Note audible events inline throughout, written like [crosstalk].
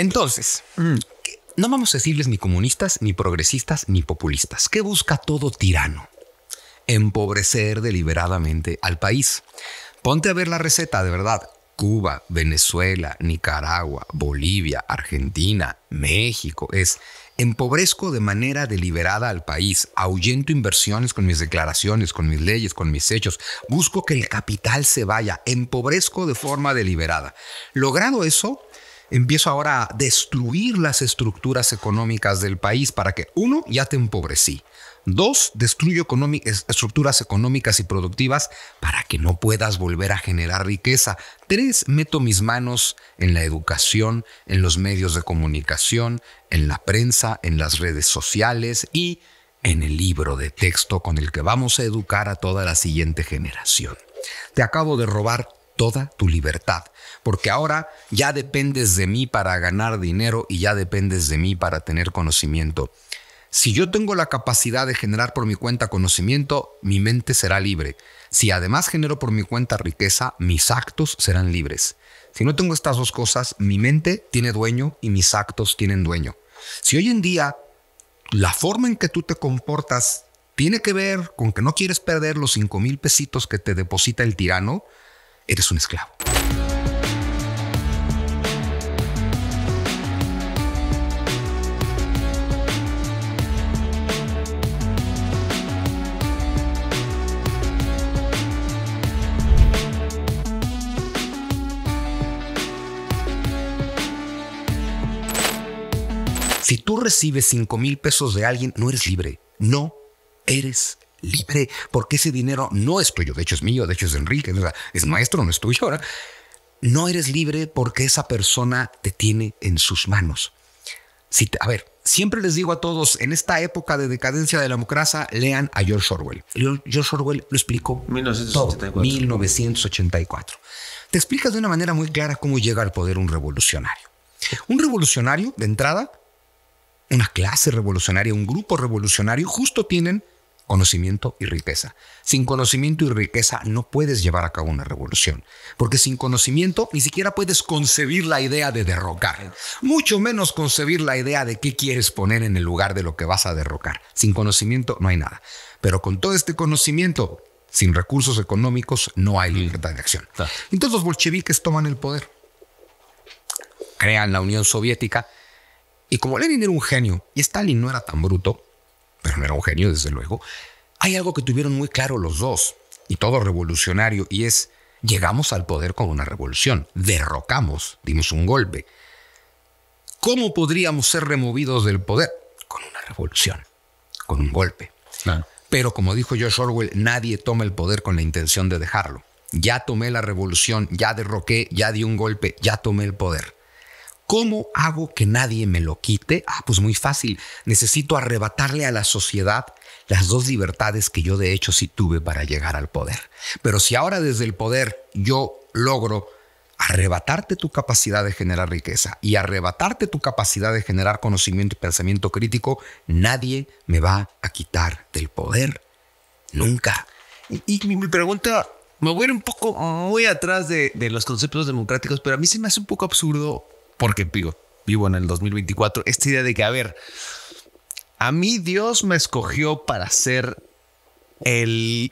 Entonces, mm, no vamos a decirles ni comunistas, ni progresistas, ni populistas. ¿Qué busca todo tirano? Empobrecer deliberadamente al país. Ponte a ver la receta, de verdad. Cuba, Venezuela, Nicaragua, Bolivia, Argentina, México. Es empobrezco de manera deliberada al país, ahuyento inversiones con mis declaraciones, con mis leyes, con mis hechos, busco que el capital se vaya, empobrezco de forma deliberada. Logrado eso, empiezo ahora a destruir las estructuras económicas del país para que, uno, ya te empobrecí. Dos, destruyo estructuras económicas y productivas para que no puedas volver a generar riqueza. Tres, meto mis manos en la educación, en los medios de comunicación, en la prensa, en las redes sociales y en el libro de texto con el que vamos a educar a toda la siguiente generación. Te acabo de robar toda tu libertad porque ahora ya dependes de mí para ganar dinero y ya dependes de mí para tener conocimiento. Si yo tengo la capacidad de generar por mi cuenta conocimiento, mi mente será libre. Si además genero por mi cuenta riqueza, mis actos serán libres. Si no tengo estas dos cosas, mi mente tiene dueño y mis actos tienen dueño. Si hoy en día la forma en que tú te comportas tiene que ver con que no quieres perder los 5 mil pesitos que te deposita el tirano, eres un esclavo. tú recibes 5 mil pesos de alguien, no eres libre. No eres libre porque ese dinero no es tuyo. De hecho, es mío, de hecho, es de Enrique, es maestro no es tuyo. ahora. No eres libre porque esa persona te tiene en sus manos. Si te, a ver, siempre les digo a todos, en esta época de decadencia de la democracia, lean a George Orwell. George Orwell lo explicó. 1984. 1984. Te explicas de una manera muy clara cómo llega al poder un revolucionario. Un revolucionario, de entrada, una clase revolucionaria, un grupo revolucionario, justo tienen conocimiento y riqueza. Sin conocimiento y riqueza no puedes llevar a cabo una revolución, porque sin conocimiento ni siquiera puedes concebir la idea de derrocar, mucho menos concebir la idea de qué quieres poner en el lugar de lo que vas a derrocar. Sin conocimiento no hay nada, pero con todo este conocimiento, sin recursos económicos, no hay libertad de acción. Entonces los bolcheviques toman el poder, crean la Unión Soviética, y como Lenin era un genio y Stalin no era tan bruto, pero no era un genio desde luego, hay algo que tuvieron muy claro los dos y todo revolucionario y es llegamos al poder con una revolución, derrocamos, dimos un golpe. ¿Cómo podríamos ser removidos del poder? Con una revolución, con un golpe. Pero como dijo George Orwell, nadie toma el poder con la intención de dejarlo. Ya tomé la revolución, ya derroqué, ya di un golpe, ya tomé el poder. ¿Cómo hago que nadie me lo quite? Ah, pues muy fácil. Necesito arrebatarle a la sociedad las dos libertades que yo de hecho sí tuve para llegar al poder. Pero si ahora desde el poder yo logro arrebatarte tu capacidad de generar riqueza y arrebatarte tu capacidad de generar conocimiento y pensamiento crítico, nadie me va a quitar del poder. Nunca. Y, mi pregunta, me voy un poco voy atrás de los conceptos democráticos, pero a mí se me hace un poco absurdo porque vivo en el 2024, esta idea de que, a ver, a mí Dios me escogió para ser el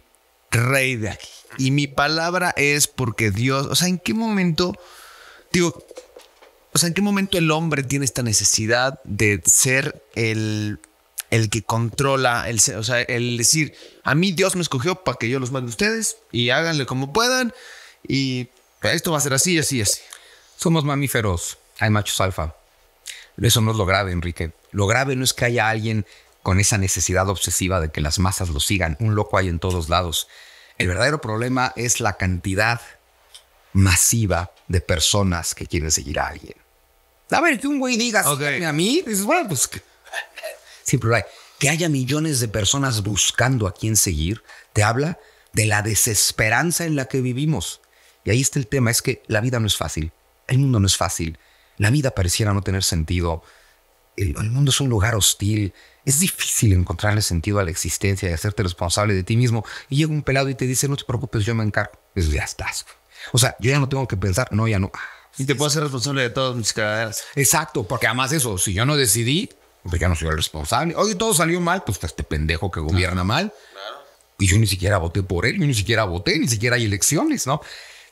rey de aquí. Y mi palabra es porque Dios, o sea, ¿en qué momento, digo, o sea, ¿en qué momento el hombre tiene esta necesidad de ser el, el que controla, el, o sea, el decir, a mí Dios me escogió para que yo los mande a ustedes y háganle como puedan y esto va a ser así, así, así. Somos mamíferos hay machos alfa. Eso no es lo grave, Enrique. Lo grave no es que haya alguien con esa necesidad obsesiva de que las masas lo sigan. Un loco hay en todos lados. El verdadero problema es la cantidad masiva de personas que quieren seguir a alguien. A ver, un güey diga a mí, dices, bueno, pues [laughs] siempre hay. Que haya millones de personas buscando a quién seguir, te habla de la desesperanza en la que vivimos. Y ahí está el tema, es que la vida no es fácil, el mundo no es fácil. La vida pareciera no tener sentido. El, mundo es un lugar hostil. Es difícil encontrarle sentido a la existencia y hacerte responsable de ti mismo. Y llega un pelado y te dice, no te preocupes, yo me encargo. ya estás. O sea, yo ya no tengo que pensar, no, ya no. Y te puedo hacer responsable de todas mis carreras Exacto, porque además eso, si yo no decidí, porque ya no soy el responsable. Oye, todo salió mal, pues este pendejo que gobierna mal. Y yo ni siquiera voté por él, yo ni siquiera voté, ni siquiera hay elecciones, ¿no?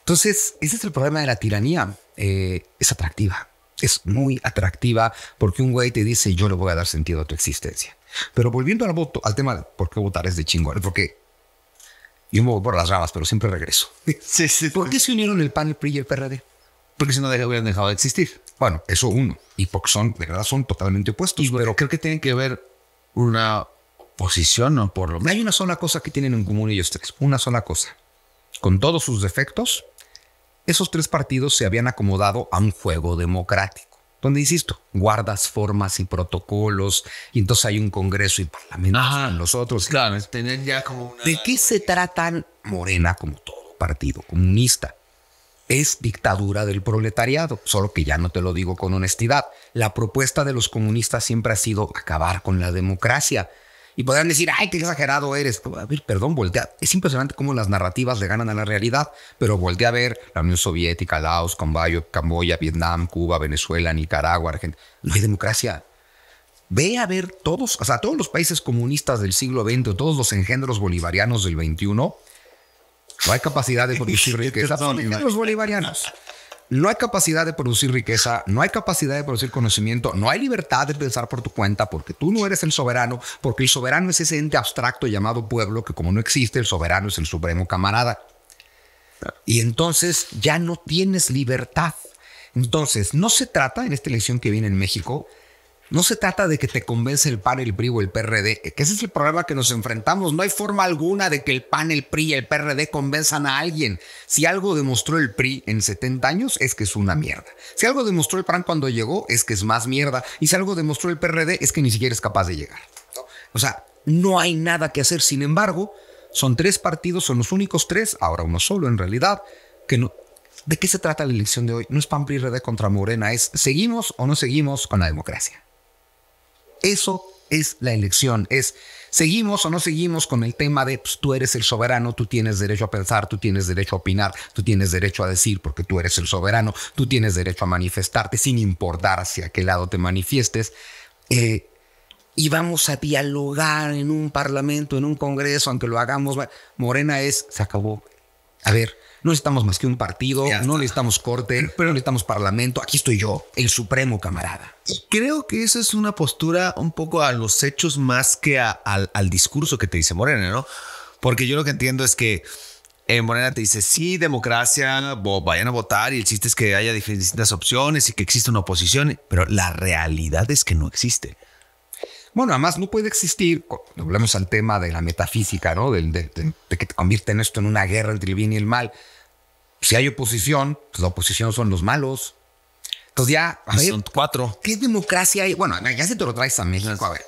Entonces, ese es el problema de la tiranía. Eh, es atractiva es muy atractiva porque un güey te dice yo le voy a dar sentido a tu existencia. Pero volviendo al voto, al tema de por qué votar es de chingón, porque yo me voy por las ramas, pero siempre regreso. [laughs] Sí, sí. ¿Por qué se unieron el panel PRI y el PRD? Porque si no hubieran dejado de existir. Bueno, eso uno. Y porque son, de verdad, son totalmente opuestos. pero creo que tienen que ver una posición, o por lo menos. Hay una sola cosa que tienen en común ellos tres. Una sola cosa. Con todos sus defectos, esos tres partidos se habían acomodado a un juego democrático, donde, insisto, guardas formas y protocolos, y entonces hay un Congreso y Parlamento con los otros. Claro, tener ya como una... ¿De qué se tratan Morena como todo partido comunista? Es dictadura del proletariado, solo que ya no te lo digo con honestidad. La propuesta de los comunistas siempre ha sido acabar con la democracia y podrían decir, ay, qué exagerado eres. A ver, perdón, voltea. Es impresionante cómo las narrativas le ganan a la realidad, pero voltea a ver la Unión Soviética, Laos, Camboya, Camboya Vietnam, Cuba, Venezuela, Nicaragua, Argentina. No hay democracia. Ve a ver todos, o sea, todos los países comunistas del siglo XX, todos los engendros bolivarianos del XXI, no hay capacidad de [laughs] producir riqueza. Son bolivarianos no hay capacidad de producir riqueza, no hay capacidad de producir conocimiento, no hay libertad de pensar por tu cuenta porque tú no eres el soberano, porque el soberano es ese ente abstracto llamado pueblo que como no existe, el soberano es el supremo camarada. Y entonces ya no tienes libertad. Entonces, no se trata en esta elección que viene en México no se trata de que te convence el PAN, el PRI o el PRD, que ese es el problema que nos enfrentamos. No hay forma alguna de que el PAN, el PRI y el PRD convenzan a alguien. Si algo demostró el PRI en 70 años es que es una mierda. Si algo demostró el PAN cuando llegó es que es más mierda. Y si algo demostró el PRD es que ni siquiera es capaz de llegar. O sea, no hay nada que hacer. Sin embargo, son tres partidos, son los únicos tres, ahora uno solo en realidad, que no, ¿De qué se trata la elección de hoy? No es PAN PRI PRD contra Morena, es ¿seguimos o no seguimos con la democracia? Eso es la elección, es seguimos o no seguimos con el tema de pues, tú eres el soberano, tú tienes derecho a pensar, tú tienes derecho a opinar, tú tienes derecho a decir porque tú eres el soberano, tú tienes derecho a manifestarte sin importar hacia qué lado te manifiestes. Eh, y vamos a dialogar en un parlamento, en un congreso, aunque lo hagamos. Morena es, se acabó. A ver, no necesitamos más que un partido, no necesitamos corte, pero necesitamos parlamento. Aquí estoy yo, el supremo camarada. Y creo que esa es una postura un poco a los hechos más que al, discurso que te dice Morena, ¿no? Porque yo lo que entiendo es que en eh, Morena te dice, sí, democracia, vayan a votar y el chiste es que haya distintas opciones y que exista una oposición, pero la realidad es que no existe. Bueno, además no puede existir, volvemos al tema de la metafísica, ¿no? De, de, que te convierten esto en una guerra entre el bien y el mal. Si hay oposición, pues la oposición son los malos. Entonces ya... Pues son cuatro. ¿Qué democracia hay? Bueno, ya se te lo traes a México. A ver,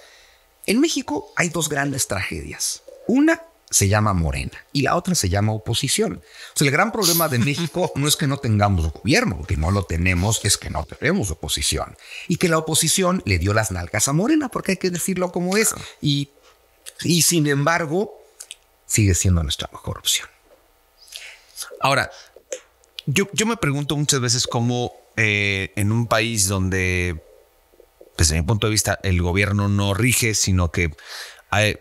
en México hay dos grandes tragedias. Una se llama Morena y la otra se llama oposición. O sea, el gran problema de México [laughs] no es que no tengamos gobierno, que no lo tenemos es que no tenemos oposición y que la oposición le dio las nalgas a Morena, porque hay que decirlo como es. Y, y sin embargo, sigue siendo nuestra mejor opción. Ahora, yo, yo me pregunto muchas veces cómo eh, en un país donde, pues, desde mi punto de vista, el gobierno no rige, sino que hay,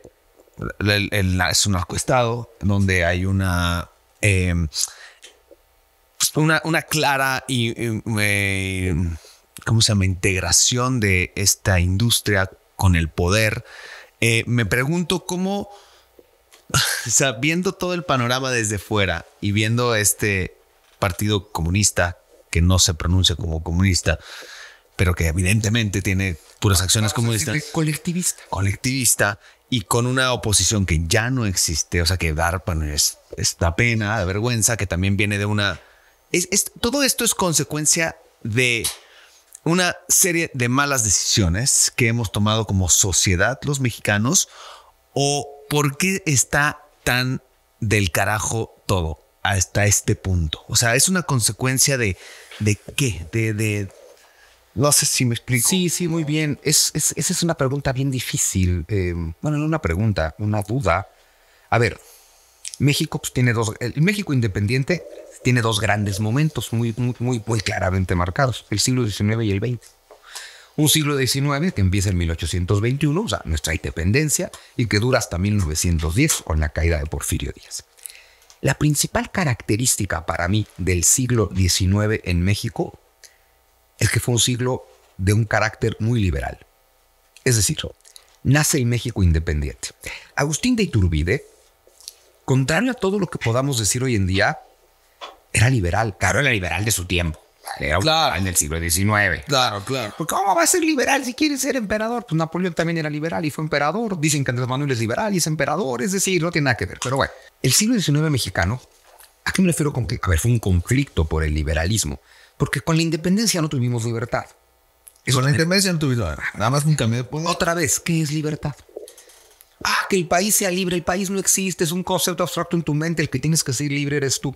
es un narcoestado donde hay em, una, una, clara y, em, se integración de esta industria con el poder. Eh, me pregunto cómo, [laughs] o viendo todo el panorama desde fuera y viendo este partido comunista que no se pronuncia como comunista, pero que evidentemente tiene puras acciones comunistas. Colectivista. Colectivista y con una oposición que ya no existe, o sea, que DARPA no es, es, pena, da vergüenza, que también viene de una... Es, todo esto es consecuencia de una serie de malas decisiones que hemos tomado como sociedad los mexicanos o por qué está tan del carajo todo hasta este punto. O sea, es una consecuencia de, de qué, de, de no sé si me explico. Sí, sí, muy bien. esa es una pregunta bien difícil. Em, bueno, no una pregunta, una duda. A ver, México pues, tiene dos. El México independiente tiene dos grandes momentos muy, muy, muy, muy claramente marcados: el siglo XIX y el XX. Un siglo XIX que empieza en 1821, o sea, nuestra independencia, y que dura hasta 1910, con la caída de Porfirio Díaz. La principal característica para mí del siglo XIX en México es que fue un siglo de un carácter muy liberal. Es decir, nace el México independiente. Agustín de Iturbide, contrario a todo lo que podamos decir hoy en día, era liberal. Claro, era liberal de su tiempo. Era claro. en el siglo XIX. Claro, claro. Pues, ¿cómo va a ser liberal si quiere ser emperador? Pues Napoleón también era liberal y fue emperador. Dicen que Andrés Manuel es liberal y es emperador. Es decir, no tiene nada que ver. Pero bueno, el siglo XIX mexicano, ¿a qué me refiero con que? fue un conflicto por el liberalismo. Porque con la independencia no tuvimos libertad. con la independencia no tuvimos nada. Nada más un cambio de poder. Otra vez, ¿qué es libertad? Ah, que el país sea libre. El país no existe. Es un concepto abstracto en tu mente. El que tienes que ser libre eres tú.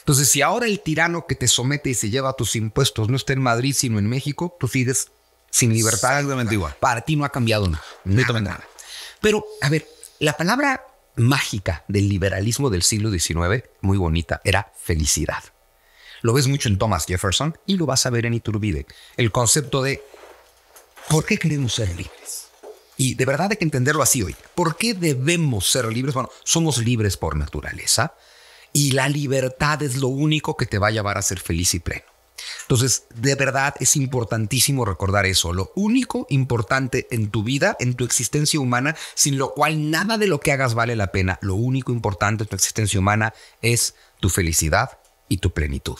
Entonces, si ahora el tirano que te somete y se lleva tus impuestos no está en Madrid, sino en México, tú sigues sin libertad. Exactamente igual. Para ti no ha cambiado nada. Nada, nada. Pero, a ver, la palabra mágica del liberalismo del siglo XIX, muy bonita, era felicidad. Lo ves mucho en Thomas Jefferson y lo vas a ver en Iturbide. El concepto de ¿por qué queremos ser libres? Y de verdad hay que entenderlo así hoy. ¿Por qué debemos ser libres? Bueno, somos libres por naturaleza y la libertad es lo único que te va a llevar a ser feliz y pleno. Entonces, de verdad es importantísimo recordar eso, lo único importante en tu vida, en tu existencia humana, sin lo cual nada de lo que hagas vale la pena, lo único importante en tu existencia humana es tu felicidad y tu plenitud.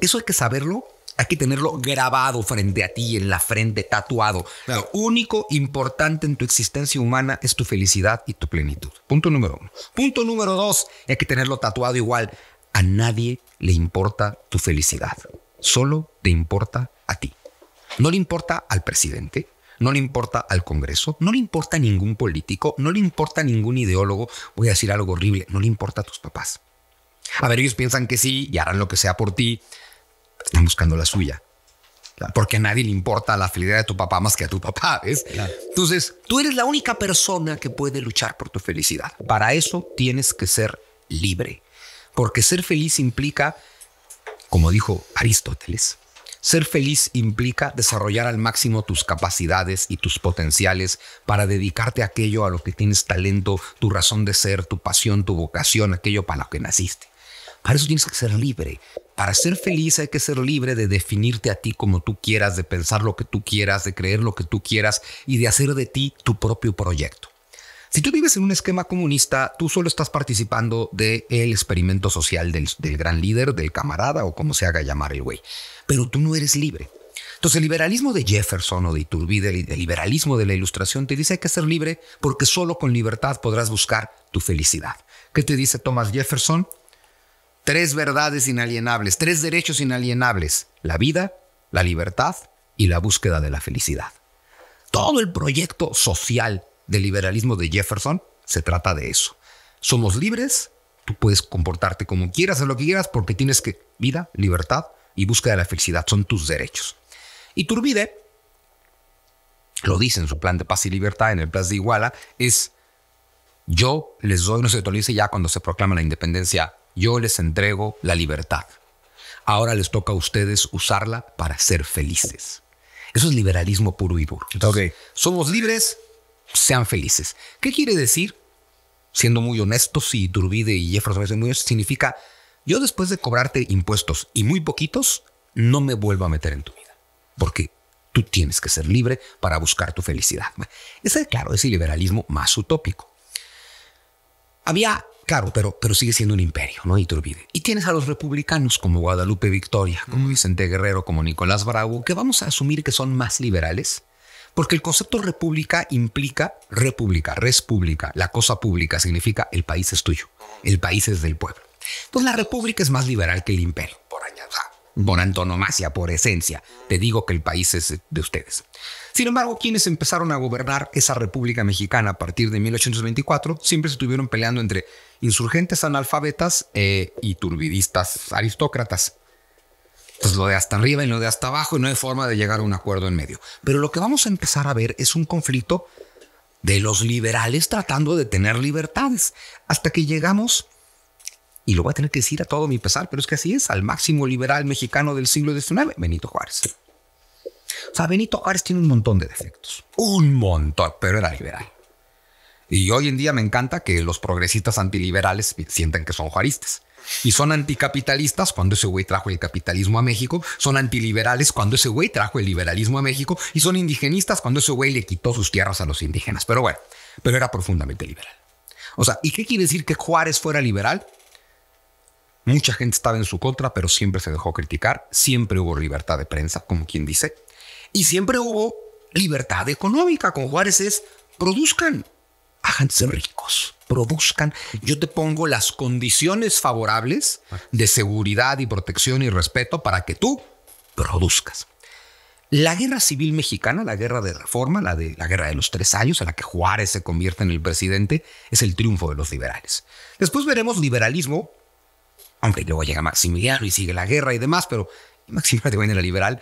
Eso hay que saberlo, hay que tenerlo grabado frente a ti, en la frente, tatuado. Lo único importante en tu existencia humana es tu felicidad y tu plenitud. Punto número uno. Punto número dos, hay que tenerlo tatuado igual. A nadie le importa tu felicidad, solo te importa a ti. No le importa al presidente, no le importa al Congreso, no le importa a ningún político, no le importa a ningún ideólogo, voy a decir algo horrible, no le importa a tus papás. A ver, ellos piensan que sí y harán lo que sea por ti. Están buscando la suya. Porque a nadie le importa la felicidad de tu papá más que a tu papá, ¿ves? Entonces, tú eres la única persona que puede luchar por tu felicidad. Para eso tienes que ser libre. Porque ser feliz implica, como dijo Aristóteles, ser feliz implica desarrollar al máximo tus capacidades y tus potenciales para dedicarte a aquello a lo que tienes talento, tu razón de ser, tu pasión, tu vocación, aquello para lo que naciste. Para eso tienes que ser libre. Para ser feliz hay que ser libre de definirte a ti como tú quieras, de pensar lo que tú quieras, de creer lo que tú quieras y de hacer de ti tu propio proyecto. Si tú vives en un esquema comunista, tú solo estás participando del experimento social del, gran líder, del camarada o como se haga llamar el güey. Pero tú no eres libre. Entonces, el liberalismo de Jefferson o de Iturbide, el liberalismo de la ilustración, te dice hay que ser libre porque solo con libertad podrás buscar tu felicidad. ¿Qué te dice Thomas Jefferson? tres verdades inalienables, tres derechos inalienables, la vida, la libertad y la búsqueda de la felicidad. Todo el proyecto social del liberalismo de Jefferson se trata de eso. Somos libres, tú puedes comportarte como quieras, hacer lo que quieras, porque tienes que vida, libertad y búsqueda de la felicidad, son tus derechos. Y Turbide lo dice en su plan de paz y libertad, en el Plaza de Iguala, es yo les doy, no se sé, dice ya cuando se proclama la independencia yo les entrego la libertad. Ahora les toca a ustedes usarla para ser felices. Eso es liberalismo puro y duro. Somos libres, sean felices. ¿Qué quiere decir? Siendo muy honestos, y Turbide y Jefferson muy significa yo después de cobrarte impuestos y muy poquitos, no me vuelvo a meter en tu vida. Porque tú tienes que ser libre para buscar tu felicidad. Ese, claro, es liberalismo más utópico. Había Claro, pero, pero sigue siendo un imperio, ¿no? Y olvides. Y tienes a los republicanos como Guadalupe Victoria, como Vicente Guerrero, como Nicolás Bravo, que vamos a asumir que son más liberales, porque el concepto república implica república, res pública. La cosa pública significa el país es tuyo, el país es del pueblo. Entonces la república es más liberal que el imperio, por añadir, por antonomasia, por esencia. Te digo que el país es de ustedes. Sin embargo, quienes empezaron a gobernar esa república mexicana a partir de 1824 siempre se estuvieron peleando entre insurgentes analfabetas eh, y turbidistas aristócratas. Entonces pues lo de hasta arriba y lo de hasta abajo y no hay forma de llegar a un acuerdo en medio. Pero lo que vamos a empezar a ver es un conflicto de los liberales tratando de tener libertades hasta que llegamos, y lo voy a tener que decir a todo mi pesar, pero es que así es, al máximo liberal mexicano del siglo XIX, Benito Juárez. O sea, Benito Juárez tiene un montón de defectos, un montón, pero era liberal. Y hoy en día me encanta que los progresistas antiliberales sientan que son juaristas. Y son anticapitalistas cuando ese güey trajo el capitalismo a México, son antiliberales cuando ese güey trajo el liberalismo a México y son indigenistas cuando ese güey le quitó sus tierras a los indígenas. Pero bueno, pero era profundamente liberal. O sea, ¿y qué quiere decir que Juárez fuera liberal? Mucha gente estaba en su contra, pero siempre se dejó criticar, siempre hubo libertad de prensa, como quien dice, y siempre hubo libertad económica. Con Juárez es, produzcan, háganse ricos, produzcan. Yo te pongo las condiciones favorables de seguridad y protección y respeto para que tú produzcas. La guerra civil mexicana, la guerra de reforma, la de la guerra de los tres años, a la que Juárez se convierte en el presidente, es el triunfo de los liberales. Después veremos liberalismo, aunque luego llega Maximiliano y sigue la guerra y demás, pero Maximiliano era liberal.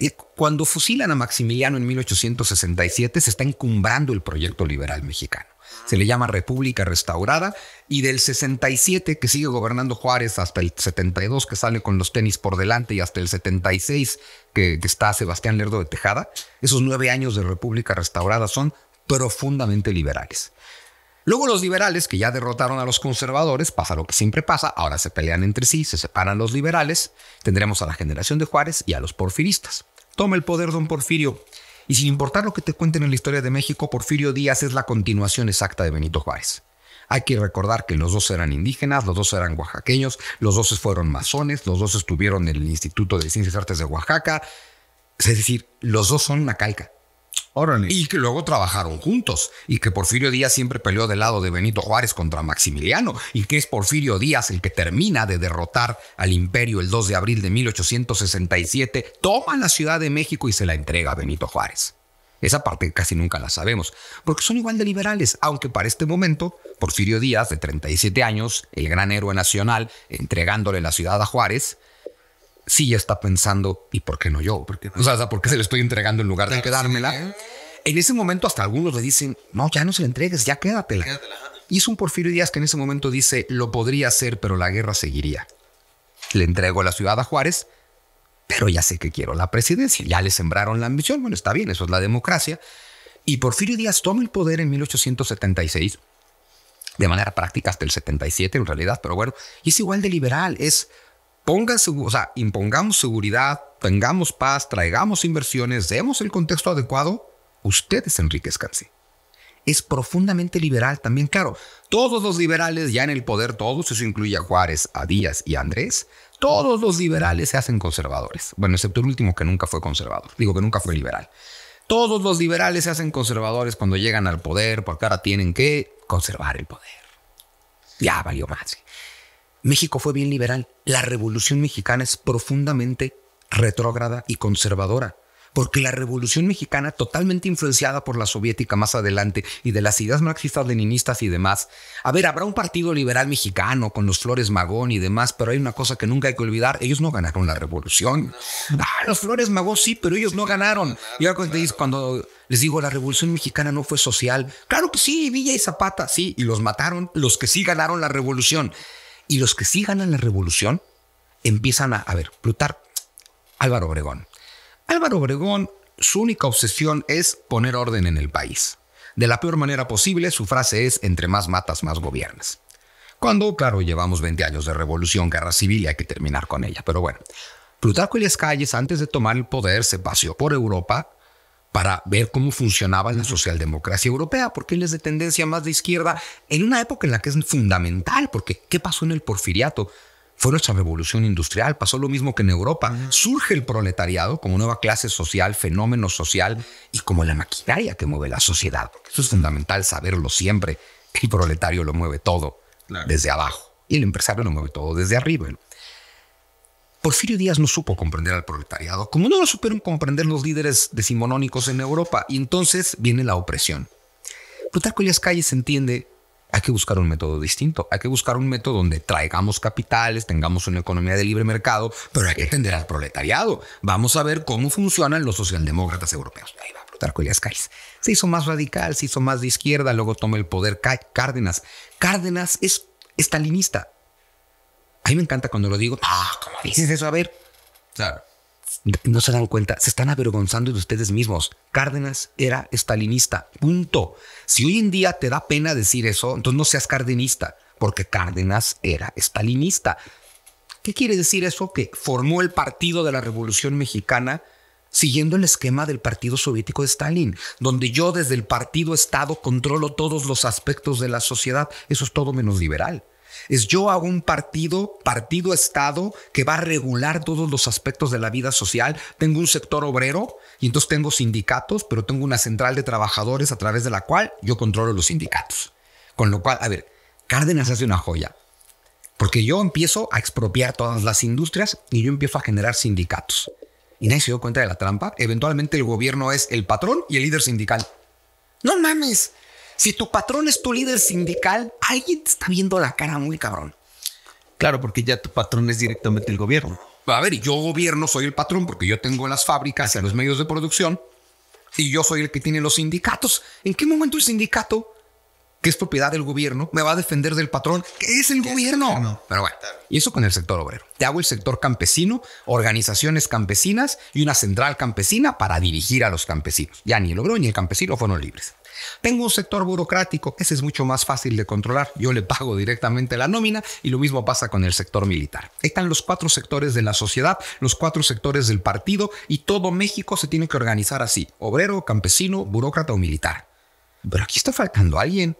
Eh, cuando fusilan a Maximiliano en 1867, se está encumbrando el proyecto liberal mexicano se le llama República Restaurada, y del 67 que sigue gobernando Juárez hasta el 72 que sale con los tenis por delante y hasta el 76 que, está Sebastián Lerdo de Tejada, esos nueve años de República Restaurada son profundamente liberales. Luego los liberales, que ya derrotaron a los conservadores, pasa lo que siempre pasa, ahora se pelean entre sí, se separan los liberales, tendremos a la generación de Juárez y a los porfiristas. Toma el poder don Porfirio, y sin importar lo que te cuenten en la historia de México, Porfirio Díaz es la continuación exacta de Benito Juárez. Hay que recordar que los dos eran indígenas, los dos eran oaxaqueños, los dos fueron masones, los dos estuvieron en el Instituto de Ciencias y Artes de Oaxaca. Es decir, los dos son una calca. Y que luego trabajaron juntos. Y que Porfirio Díaz siempre peleó del lado de Benito Juárez contra Maximiliano. Y que es Porfirio Díaz el que termina de derrotar al imperio el 2 de abril de 1867. Toma la Ciudad de México y se la entrega a Benito Juárez. Esa parte casi nunca la sabemos, porque son igual de liberales, aunque para este momento Porfirio Díaz, de 37 años, el gran héroe nacional, entregándole la ciudad a Juárez, sí ya está pensando, ¿y por qué no yo? ¿Por O sea, ¿por qué se le estoy entregando en lugar de quedármela? ¿eh? En ese momento hasta algunos le dicen, no, ya no se le entregues, ya quédatela. quédatela. Y es un Porfirio Díaz que en ese momento dice, lo podría hacer, pero la guerra seguiría. Le entrego la ciudad a Juárez, pero ya sé que quiero la presidencia. Ya le sembraron la ambición, bueno, está bien, eso es la democracia. Y Porfirio Díaz toma el poder en 1876, de manera práctica hasta el 77 en realidad, pero bueno, y es igual de liberal, es ponga, impongamos seguridad, tengamos paz, traigamos inversiones, demos el contexto adecuado, ustedes enriquezcanse. Es profundamente liberal también, claro. Todos los liberales ya en el poder, todos, eso incluye a Juárez, a Díaz y a Andrés, todos los liberales se hacen conservadores. Bueno, excepto el último que nunca fue conservador, digo que nunca fue liberal. Todos los liberales se hacen conservadores cuando llegan al poder, porque ahora tienen que conservar el poder. Ya valió más. México fue bien liberal. La Revolución Mexicana es profundamente retrógrada y conservadora, porque la Revolución Mexicana, totalmente influenciada por la soviética más adelante y de las ideas marxistas, leninistas y demás, a ver, habrá un partido liberal mexicano con los Flores Magón y demás, pero hay una cosa que nunca hay que olvidar, ellos no ganaron la revolución. Ah, los Flores Magón sí, pero ellos no ganaron. Y ahora cuando les digo, la revolución mexicana no fue social, claro que sí, Villa y Zapata, sí, y los mataron los que sí ganaron la revolución. Y los que sí ganan la revolución empiezan a, a ver, Plutarco, Álvaro Obregón. Álvaro Obregón, su única obsesión es poner orden en el país. De la peor manera posible, su frase es, entre más matas, más gobiernas. Cuando, claro, llevamos 20 años de revolución, guerra civil y hay que terminar con ella. Pero bueno, Plutarco las Calles, antes de tomar el poder, se paseó por Europa para ver cómo funcionaba la socialdemocracia europea, porque él es de tendencia más de izquierda, en una época en la que es fundamental, porque ¿qué pasó en el porfiriato? Fue nuestra revolución industrial, pasó lo mismo que en Europa. Surge el proletariado como nueva clase social, fenómeno social y como la maquinaria que mueve la sociedad, eso es fundamental saberlo siempre. El proletario lo mueve todo desde abajo y el empresario lo mueve todo desde arriba. Porfirio Díaz no supo comprender al proletariado, como no lo supieron comprender los líderes decimonónicos en Europa, y entonces viene la opresión. Plutarco Elias Calles entiende hay que buscar un método distinto. Hay que buscar un método donde traigamos capitales, tengamos una economía de libre mercado, pero hay que entender al proletariado. Vamos a ver cómo funcionan los socialdemócratas europeos. Ahí va Plutarco Elias Calles. Se hizo más radical, se hizo más de izquierda, luego toma el poder Cárdenas. Cárdenas es estalinista. A mí me encanta cuando lo digo, ah, como dices eso? A ver. no se dan cuenta, se están avergonzando de ustedes mismos. Cárdenas era estalinista, punto. Si hoy en día te da pena decir eso, entonces no seas cardenista, porque Cárdenas era estalinista. ¿Qué quiere decir eso? Que formó el partido de la Revolución Mexicana siguiendo el esquema del Partido Soviético de Stalin, donde yo desde el Partido Estado controlo todos los aspectos de la sociedad. Eso es todo menos liberal. Es yo hago un partido, partido Estado, que va a regular todos los aspectos de la vida social. Tengo un sector obrero y entonces tengo sindicatos, pero tengo una central de trabajadores a través de la cual yo controlo los sindicatos. Con lo cual, a ver, Cárdenas hace una joya. Porque yo empiezo a expropiar todas las industrias y yo empiezo a generar sindicatos. Y nadie se dio cuenta de la trampa. Eventualmente el gobierno es el patrón y el líder sindical. No mames, si tu patrón es tu líder sindical, alguien te está viendo la cara muy cabrón. Claro, porque ya tu patrón es directamente el gobierno. A ver, yo gobierno soy el patrón porque yo tengo las fábricas y los medios de producción y yo soy el que tiene los sindicatos. ¿En qué momento el sindicato, que es propiedad del gobierno, me va a defender del patrón, que es el gobierno? No. Pero bueno, y eso con el sector obrero. Te hago el sector campesino, organizaciones campesinas y una central campesina para dirigir a los campesinos. Ya ni el obrero ni el campesino fueron libres. Tengo un sector burocrático, ese es mucho más fácil de controlar, yo le pago directamente la nómina y lo mismo pasa con el sector militar. Están los cuatro sectores de la sociedad, los cuatro sectores del partido y todo México se tiene que organizar así, obrero, campesino, burócrata o militar. Pero aquí está faltando alguien.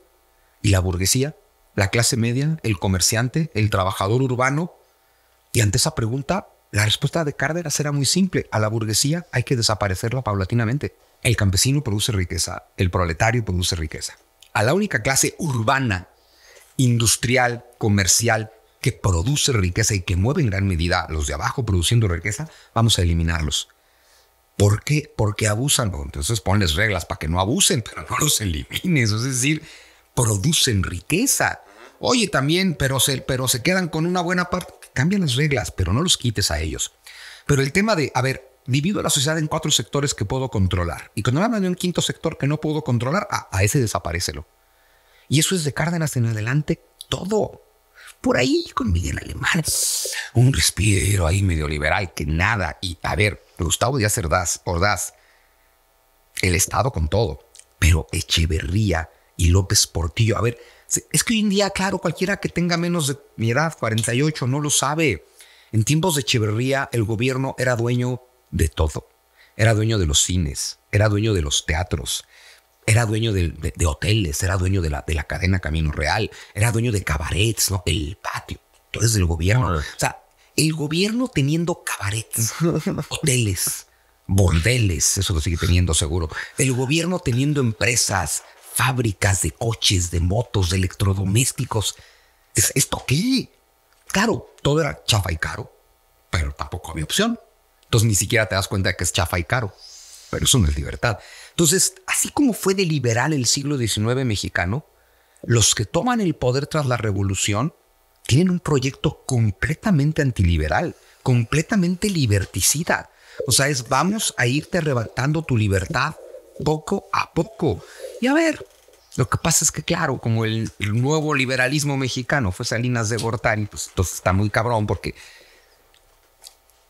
¿Y la burguesía? ¿La clase media? ¿El comerciante? ¿El trabajador urbano? Y ante esa pregunta, la respuesta de Cárdenas era muy simple. A la burguesía hay que desaparecerla paulatinamente. El campesino produce riqueza, el proletario produce riqueza. A la única clase urbana, industrial, comercial, que produce riqueza y que mueve en gran medida los de abajo produciendo riqueza, vamos a eliminarlos. ¿Por qué? Porque abusan. Pues entonces ponles reglas para que no abusen, pero no los elimines. Es decir, producen riqueza. Oye, también, pero se, pero se quedan con una buena parte. Cambian las reglas, pero no los quites a ellos. Pero el tema de, a ver, divido la sociedad en cuatro sectores que puedo controlar. Y cuando me hablan de un quinto sector que no puedo controlar, a, a ese desaparecelo. Y eso es de Cárdenas en adelante todo. Por ahí con Miguel Alemán, un respiro ahí medio liberal, que nada. Y a ver, Gustavo Díaz Ordaz, Ordaz el Estado con todo, pero Echeverría y López Portillo. A ver, es que hoy en día, claro, cualquiera que tenga menos de mi edad, 48, no lo sabe. En tiempos de Echeverría, el gobierno era dueño de todo. Era dueño de los cines, era dueño de los teatros, era dueño de, hoteles, era dueño de la, de la, cadena Camino Real, era dueño de cabarets, ¿no? El patio, todo es del gobierno. O sea, el gobierno teniendo cabarets, [laughs] hoteles, bordeles, eso lo sigue teniendo seguro. El gobierno teniendo empresas, fábricas de coches, de motos, de electrodomésticos. esto qué? Claro, todo era chafa y caro, pero tampoco había opción. Entonces ni siquiera te das cuenta que es chafa y caro. Pero eso no es libertad. Entonces, así como fue de liberal el siglo XIX mexicano, los que toman el poder tras la revolución tienen un proyecto completamente antiliberal, completamente liberticida. O sea, es vamos a irte arrebatando tu libertad poco a poco. Y a ver, lo que pasa es que, claro, como el, nuevo liberalismo mexicano fue Salinas de Gortari, pues entonces está muy cabrón porque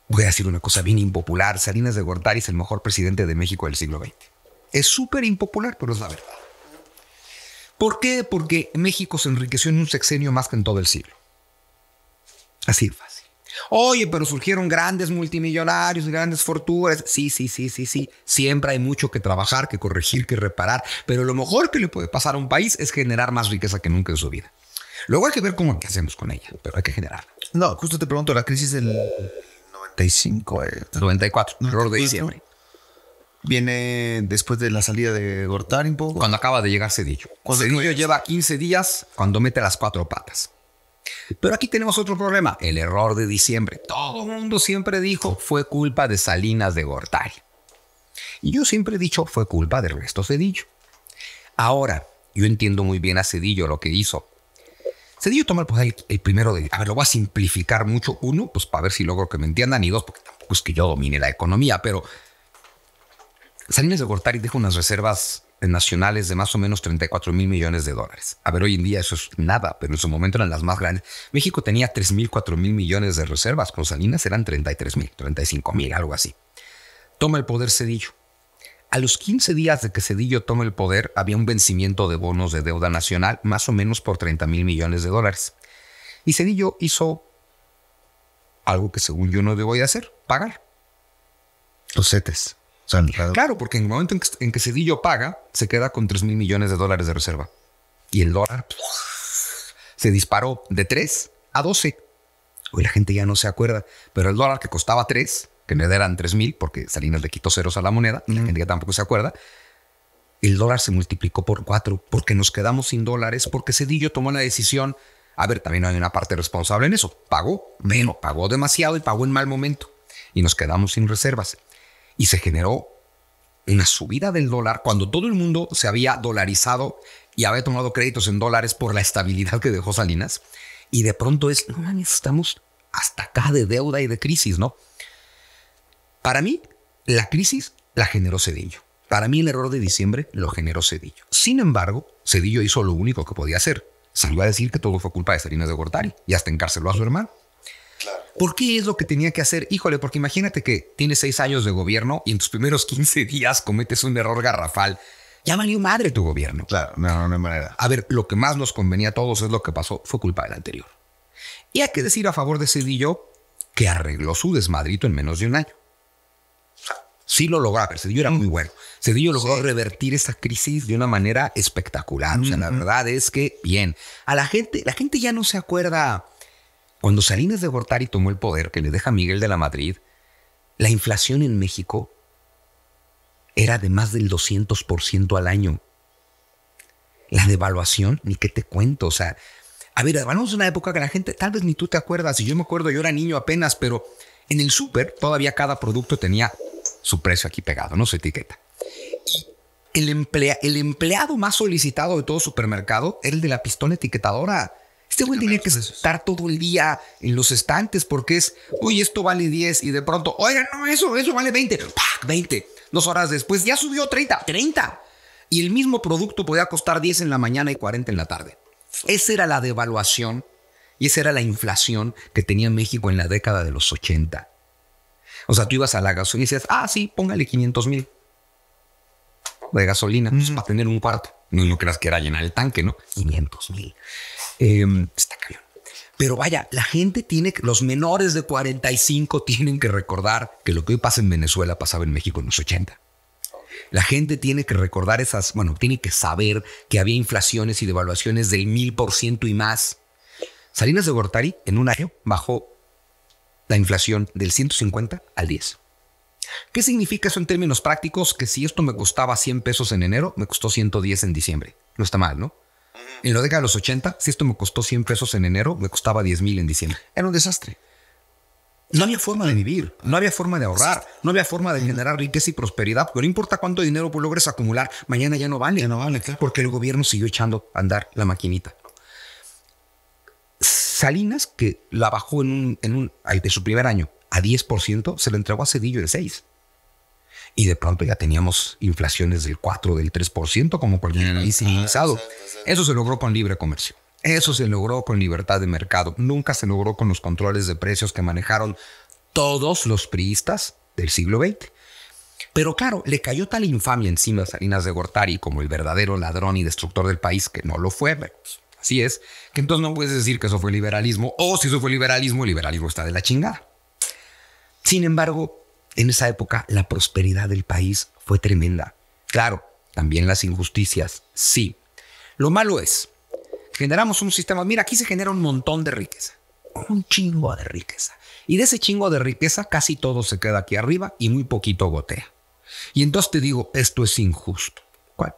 voy a decir una cosa bien impopular, Salinas de Gortari es el mejor presidente de México del siglo XX. Es súper impopular, pero es la verdad. ¿Por qué? Porque México se enriqueció en un sexenio más que en todo el siglo. Así de fácil. Oye, pero surgieron grandes multimillonarios, grandes fortunas. Sí, sí, sí, sí, sí. Siempre hay mucho que trabajar, que corregir, que reparar. Pero lo mejor que le puede pasar a un país es generar más riqueza que nunca en su vida. Luego hay que ver cómo hacemos con ella, pero hay que generarla. No, justo te pregunto, la crisis del 95, 94, eh, error de diciembre. Viene después de la salida de Gortari un poco. Cuando acaba de llegar Cedillo. Cuando Cedillo lleva 15 días cuando mete las cuatro patas. Pero aquí tenemos otro problema, el error de diciembre. Todo el mundo siempre dijo fue culpa de Salinas de Gortari. Y yo siempre he dicho fue culpa de resto Cedillo. Ahora, yo entiendo muy bien a Cedillo lo que hizo, Cedillo toma el poder pues, el primero de... A ver, lo voy a simplificar mucho. Uno, pues para ver si logro que me entiendan. Y dos, porque tampoco es que yo domine la economía, pero... Salinas de Gortari deja unas reservas nacionales de más o menos 34 mil millones de dólares. A ver, hoy en día eso es nada, pero en su momento eran las más grandes. México tenía 3 mil, 4 mil millones de reservas, con Salinas eran 33 mil, 35 mil, algo así. Toma el poder Cedillo. A los 15 días de que Cedillo tome el poder, había un vencimiento de bonos de deuda nacional, más o menos por 30 mil millones de dólares. Y Cedillo hizo algo que según yo no debo de hacer, pagar. Los setes. claro, porque en el momento en que, Cedillo paga, se queda con 3 mil millones de dólares de reserva. Y el dólar se disparó de 3 a 12. Hoy la gente ya no se acuerda, pero el dólar que costaba 3 que no eran 3.000 porque Salinas le quitó ceros a la moneda y la gente tampoco se acuerda, el dólar se multiplicó por cuatro porque nos quedamos sin dólares, porque Cedillo tomó la decisión. A ver, también hay una parte responsable en eso. Pagó menos, pagó demasiado y pagó en mal momento. Y nos quedamos sin reservas. Y se generó una subida del dólar cuando todo el mundo se había dolarizado y había tomado créditos en dólares por la estabilidad que dejó Salinas. Y de pronto es, no necesitamos estamos hasta acá de deuda y de crisis, ¿no? Para mí, la crisis la generó Cedillo. Para mí el error de diciembre lo generó Cedillo. Sin embargo, Cedillo hizo lo único que podía hacer. Salió a decir que todo fue culpa de Salinas de Gortari y hasta encarceló a su hermano. ¿Por qué es lo que tenía que hacer? Híjole, porque imagínate que tienes seis años de gobierno y en tus primeros 15 días cometes un error garrafal. Ya valió madre tu gobierno. Claro, no, manera. A ver, lo que más nos convenía a todos es lo que pasó, fue culpa del anterior. Y hay que decir a favor de Cedillo que arregló su desmadrito en menos de un año. Sí lo logró, pero Cedillo era muy mm. bueno. Cedillo logró revertir esa crisis de una manera espectacular. O sea, la verdad es que, bien, a la gente, la gente ya no se acuerda. Cuando Salinas de Gortari tomó el poder, que le deja Miguel de la Madrid, la inflación en México era de más del 200% al año. La devaluación, ni qué te cuento. O sea, a ver, vamos a una época que la gente, tal vez ni tú te acuerdas, y yo me acuerdo, yo era niño apenas, pero en el súper todavía cada producto tenía su precio aquí pegado, ¿no? Su etiqueta. Y el, el empleado más solicitado de todo supermercado era el de la pistola etiquetadora. Este güey tenía que estar todo el día en los estantes porque es, uy, esto vale 10 y de pronto, oiga, no, eso, eso vale 20, 20. Dos horas después ya subió 30, 30. Y el mismo producto podía costar 10 en la mañana y 40 en la tarde. Esa era la devaluación y esa era la inflación que tenía México en la década de los 80. O sea, tú ibas a la gasolina y decías, ah, sí, póngale 500 mil de gasolina pues, para tener un cuarto. No, no creas que era llenar el tanque, ¿no? 500 mil. Em, está cabrón. Pero vaya, la gente tiene, que, los menores de 45 tienen que recordar que lo que hoy pasa en Venezuela pasaba en México en los 80. La gente tiene que recordar esas, bueno, tiene que saber que había inflaciones y devaluaciones del mil por ciento y más. Salinas de Gortari en un año bajó la inflación del 150 al 10. ¿Qué significa eso en términos prácticos? Que si esto me costaba 100 pesos en enero, me costó 110 en diciembre. No está mal, ¿no? En la década de los 80, si esto me costó 100 pesos en enero, me costaba 10 mil en diciembre. Era un desastre. No había forma de vivir, no había forma de ahorrar, no había forma de generar riqueza y prosperidad, Pero no importa cuánto dinero logres acumular, mañana ya no vale. Ya no vale, Porque el gobierno siguió echando a andar la maquinita. Salinas, que la bajó en un, en un, de su primer año a 10%, se la entregó a Cedillo de 6%. Y de pronto ya teníamos inflaciones del 4, del 3%, como cualquier país ah, civilizado. Eso se logró con libre comercio. Eso se logró con libertad de mercado. Nunca se logró con los controles de precios que manejaron todos los priistas del siglo XX. Pero claro, le cayó tal infamia encima a Salinas de Gortari como el verdadero ladrón y destructor del país, que no lo fue, pues, Así es, que entonces no puedes decir que eso fue liberalismo, o si eso fue liberalismo, el liberalismo está de la chingada. Sin embargo, en esa época la prosperidad del país fue tremenda. Claro, también las injusticias, sí. Lo malo es, generamos un sistema, mira, aquí se genera un montón de riqueza, un chingo de riqueza. Y de ese chingo de riqueza casi todo se queda aquí arriba y muy poquito gotea. Y entonces te digo, esto es injusto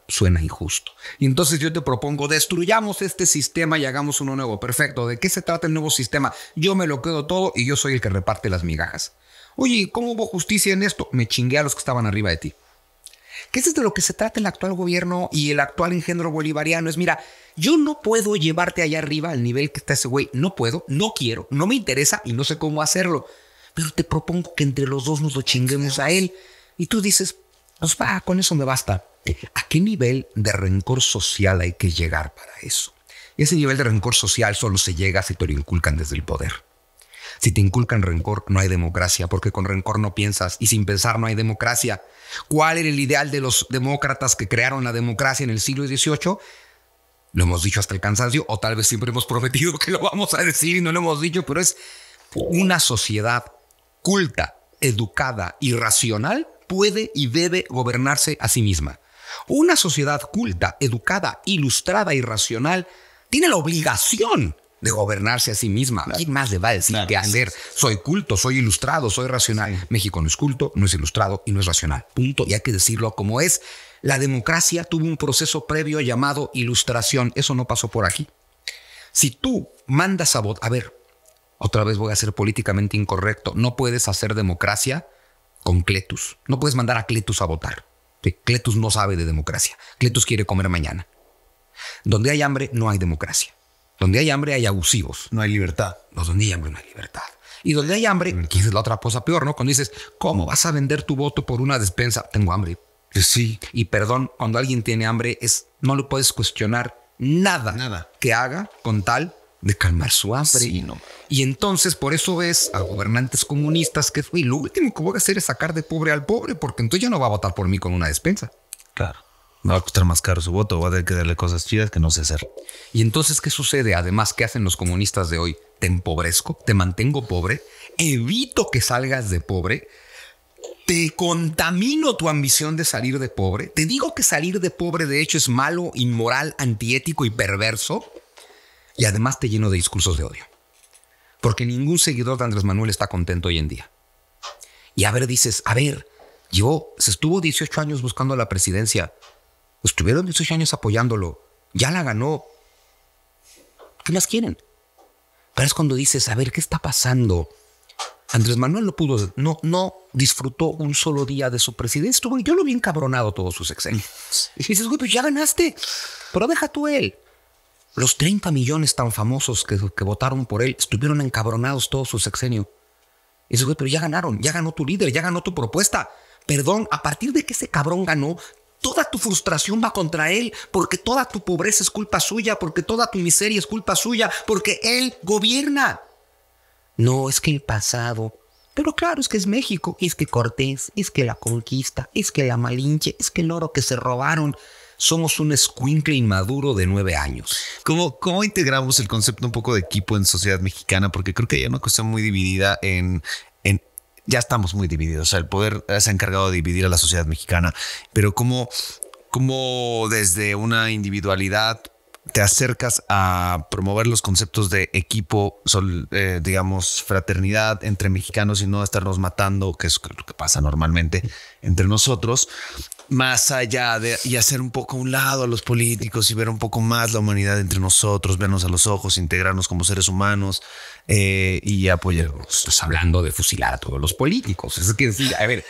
suena injusto. Y entonces yo te propongo, destruyamos este sistema y hagamos uno nuevo. Perfecto, ¿de qué se trata el nuevo sistema? Yo me lo quedo todo y yo soy el que reparte las migajas. Oye, ¿cómo hubo justicia en esto? Me chingué a los que estaban arriba de ti. ¿qué es de lo que se trata el actual gobierno y el actual engendro bolivariano. Es, mira, yo no puedo llevarte allá arriba al nivel que está ese güey. No puedo, no quiero, no me interesa y no sé cómo hacerlo. Pero te propongo que entre los dos nos lo chinguemos a él. Y tú dices, pues va, con eso me basta. ¿A qué nivel de rencor social hay que llegar para eso? ese nivel de rencor social solo se llega si te lo inculcan desde el poder. Si te inculcan rencor, no hay democracia, porque con rencor no piensas y sin pensar no hay democracia. ¿Cuál era el ideal de los demócratas que crearon la democracia en el siglo XVIII? Lo hemos dicho hasta el cansancio, o tal vez siempre hemos [laughs] prometido que lo vamos a decir y no lo hemos dicho, pero es una sociedad culta, educada y racional puede y debe gobernarse a sí misma. Una sociedad culta, educada, ilustrada y racional tiene la obligación de gobernarse a sí misma. ¿Quién más le va a Soy culto, soy ilustrado, soy racional. México no es culto, no es ilustrado y no es racional. Punto. Y hay que decirlo como es. La democracia tuvo un proceso previo llamado ilustración. Eso no pasó por aquí. Si tú mandas a votar, a ver, otra vez voy a ser políticamente incorrecto, no puedes hacer democracia con Cletus. No puedes mandar a Cletus a votar. Cletus no sabe de democracia. Cletus quiere comer mañana. Donde hay hambre, no hay democracia. Donde hay hambre, hay abusivos. No hay libertad. donde hay hambre, no hay libertad. Y donde hay hambre, mm. que es la otra cosa peor, ¿no? Cuando dices, ¿cómo vas a vender tu voto por una despensa? Tengo hambre. Eh, sí. Y perdón, cuando alguien tiene hambre, es, no le puedes cuestionar nada, nada. que haga con tal de calmar su hambre. no. Y entonces por eso ves a gobernantes comunistas que fui lo último que voy a hacer es sacar de pobre al pobre, porque entonces ya no va a votar por mí con una despensa. Claro. Me va a costar más caro su voto, va a tener que darle cosas chidas que no sé hacer. Y entonces, ¿qué sucede? Además, ¿qué hacen los comunistas de hoy? Te empobrezco, te mantengo pobre, evito que salgas de pobre, te contamino tu ambición de salir de pobre, te digo que salir de pobre de hecho es malo, inmoral, antiético y perverso y además te lleno de discursos de odio. Porque ningún seguidor de Andrés Manuel está contento hoy en día. Y a ver, dices, a ver, yo se estuvo 18 años buscando la presidencia. Estuvieron 18 años apoyándolo. Ya la ganó. ¿Qué más quieren? Pero es cuando dices, a ver, ¿qué está pasando? Andrés Manuel no pudo, no, no disfrutó un solo día de su presidencia. Yo lo vi encabronado todos sus exenios. Y dices, güey, pues ya ganaste. Pero deja tú él. Los 30 millones tan famosos que, votaron por él estuvieron encabronados todo su sexenio. Y dice, pero ya ganaron, ya ganó tu líder, ya ganó tu propuesta. Perdón, a partir de que ese cabrón ganó, toda tu frustración va contra él, porque toda tu pobreza es culpa suya, porque toda tu miseria es culpa suya, porque él gobierna. No, es que el pasado. Pero claro, es que es México, es que Cortés, es que la conquista, es que la Malinche, es que el oro que se robaron somos un escuincle inmaduro de nueve años. ¿Cómo, integramos el concepto un poco de equipo en sociedad mexicana? Porque creo que hay una cuestión muy dividida en, en ya estamos muy divididos. O sea, el poder se ha encargado de dividir a la sociedad mexicana, pero cómo desde una individualidad te acercas a promover los conceptos de equipo, eh, digamos, fraternidad entre mexicanos y no estarnos matando, que es lo que pasa normalmente entre nosotros, más allá de y hacer un poco a un lado a los políticos y ver un poco más la humanidad entre nosotros, vernos a los ojos, integrarnos como seres humanos eh, y apoyarnos. Estás pues hablando de fusilar a todos los políticos. Es que, a ver,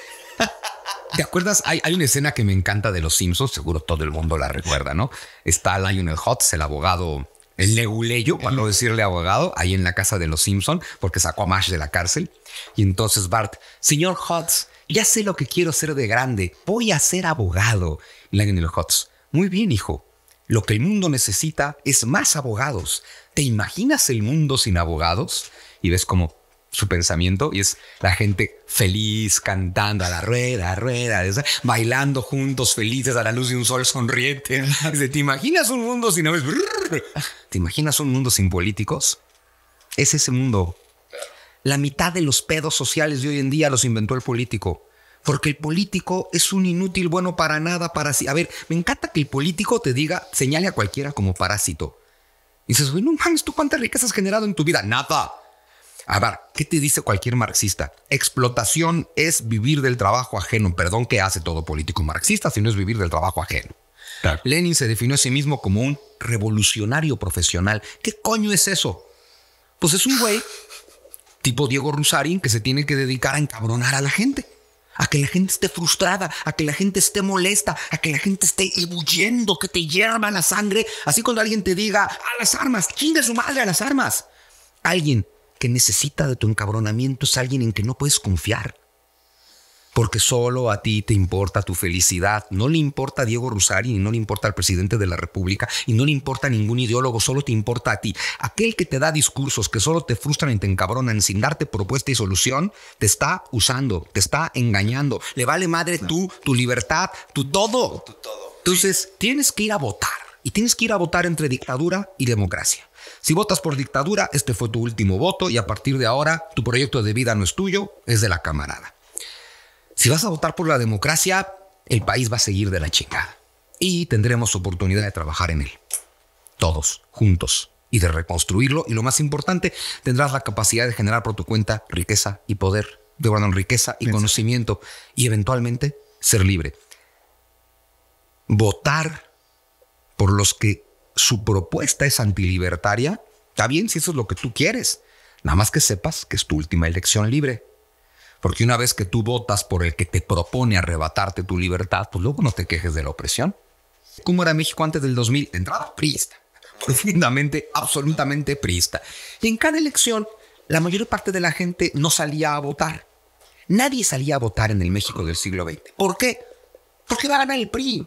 ¿Te acuerdas? Hay, hay, una escena que me encanta de Los Simpsons, seguro todo el mundo la recuerda, ¿no? Está Lionel Hutz, el abogado, el leguleyo, por no decirle abogado, ahí en la casa de Los Simpsons, porque sacó a Mash de la cárcel. Y entonces Bart, señor Hutz, ya sé lo que quiero ser de grande, voy a ser abogado. Lionel Hutz, muy bien, hijo. Lo que el mundo necesita es más abogados. ¿Te imaginas el mundo sin abogados? Y ves como su pensamiento y es la gente feliz cantando a la rueda, a la rueda, bailando juntos felices a la luz de un sol sonriente. ¿Te imaginas un mundo sin ¿Te imaginas un mundo sin políticos? Es ese mundo. La mitad de los pedos sociales de hoy en día los inventó el político. Porque el político es un inútil bueno para nada, para sí. A ver, me encanta que el político te diga, señale a cualquiera como parásito. Y dices, no mames, ¿tú cuántas riquezas has generado en tu vida? Nada. A ver, ¿qué te dice cualquier marxista? Explotación es vivir del trabajo ajeno. Perdón ¿qué hace todo político marxista, si no es vivir del trabajo ajeno. Lenin se definió a sí mismo como un revolucionario profesional. ¿Qué coño es eso? Pues es un güey tipo Diego Rusarín que se tiene que dedicar a encabronar a la gente, a que la gente esté frustrada, a que la gente esté molesta, a que la gente esté ebulliendo, que te hierva la sangre. Así cuando alguien te diga a las armas, ¡Quién de su madre a las armas. Alguien que necesita de tu encabronamiento es alguien en que no puedes confiar. Porque solo a ti te importa tu felicidad. No le importa a Diego Rusari, ni no le importa al presidente de la República, y no le importa a ningún ideólogo, solo te importa a ti. Aquel que te da discursos que solo te frustran y te encabronan sin darte propuesta y solución, te está usando, te está engañando. Le vale madre tú, tu libertad, todo. tu todo. Entonces, tienes que ir a votar. Y tienes que ir a votar entre dictadura y democracia. Si votas por dictadura, este fue tu último voto y a partir de ahora tu proyecto de vida no es tuyo, es de la camarada. Si vas a votar por la democracia, el país va a seguir de la chingada y tendremos oportunidad de trabajar en él. Todos, juntos, y de reconstruirlo. Y lo más importante, tendrás la capacidad de generar por tu cuenta riqueza y poder, de bueno, riqueza y conocimiento y eventualmente ser libre. Votar por los que su propuesta es antilibertaria, está bien si eso es lo que tú quieres. Nada más que sepas que es tu última elección libre. Porque una vez que tú votas por el que te propone arrebatarte tu libertad, pues luego no te quejes de la opresión. ¿Cómo era México antes del 2000? De entrada, priista. [laughs] Profundamente, absolutamente priista. Y en cada elección, la mayor parte de la gente no salía a votar. Nadie salía a votar en el México del siglo XX. ¿Por qué? Porque va a ganar el PRI.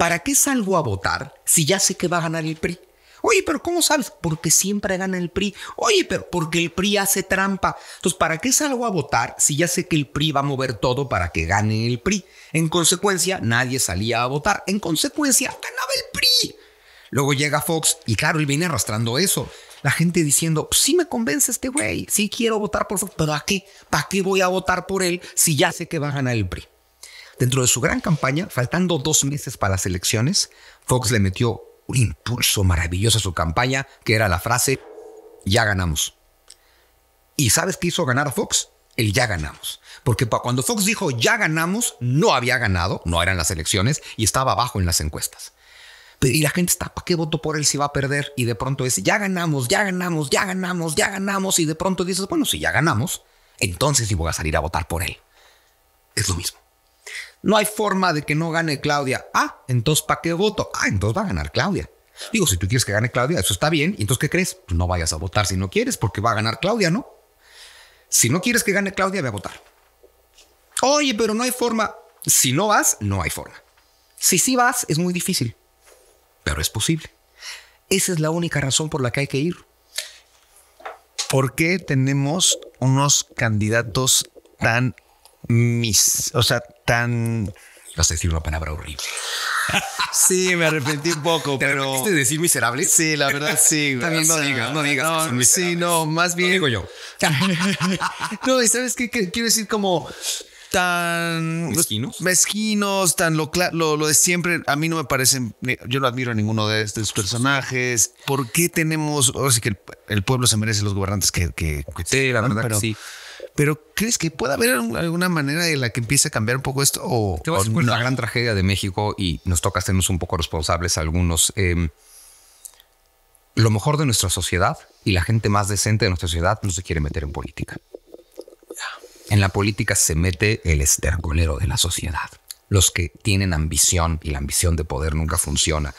¿Para qué salgo a votar si ya sé que va a ganar el PRI? Oye, pero ¿cómo sabes? Porque siempre gana el PRI. Oye, pero porque el PRI hace trampa. Entonces, ¿para qué salgo a votar si ya sé que el PRI va a mover todo para que gane el PRI? En consecuencia, nadie salía a votar. En consecuencia, ganaba el PRI. Luego llega Fox y claro, él viene arrastrando eso. La gente diciendo, pues sí me convence este güey, sí quiero votar por Fox, pero ¿a qué? ¿Para qué voy a votar por él si ya sé que va a ganar el PRI? Dentro de su gran campaña, faltando dos meses para las elecciones, Fox le metió un impulso maravilloso a su campaña, que era la frase, ya ganamos. ¿Y sabes qué hizo ganar a Fox? El ya ganamos. Porque cuando Fox dijo ya ganamos, no había ganado, no eran las elecciones y estaba abajo en las encuestas. Y la gente está, ¿para qué voto por él si va a perder? Y de pronto es, ya ganamos, ya ganamos, ya ganamos, ya ganamos. Y de pronto dices, bueno, si ya ganamos, entonces sí voy a salir a votar por él. Es lo mismo. No hay forma de que no gane Claudia. Ah, entonces ¿para qué voto? Ah, entonces va a ganar Claudia. Digo, si tú quieres que gane Claudia, eso está bien. ¿Y entonces qué crees? Pues no vayas a votar si no quieres, porque va a ganar Claudia, ¿no? Si no quieres que gane Claudia, ve a votar. Oye, pero no hay forma. Si no vas, no hay forma. Si sí vas, es muy difícil, pero es posible. Esa es la única razón por la que hay que ir. ¿Por qué tenemos unos candidatos tan mis? O sea, tan... Vas a decir una palabra horrible. [laughs] Sí, me arrepentí un poco, pero. ¿Te de decir miserable? Sí, la verdad sí. [laughs] También no, digas, no sí, no, más bien. digo yo. [laughs] no, y sabes qué, quiero decir como tan mezquinos, mezquinos tan lo, lo, lo, de siempre. A mí no me parecen, yo no admiro a ninguno de estos personajes. ¿Por qué tenemos, ahora sí que el, pueblo se merece los gobernantes que, sí, la verdad sí. Pero ¿crees que puede haber alguna manera de la que empiece a cambiar un poco esto? O, la gran tragedia de México y nos toca hacernos un poco responsables algunos. Em, lo mejor de nuestra sociedad y la gente más decente de nuestra sociedad no se quiere meter en política. En la política se mete el estercolero de la sociedad. Los que tienen ambición y la ambición de poder nunca funciona.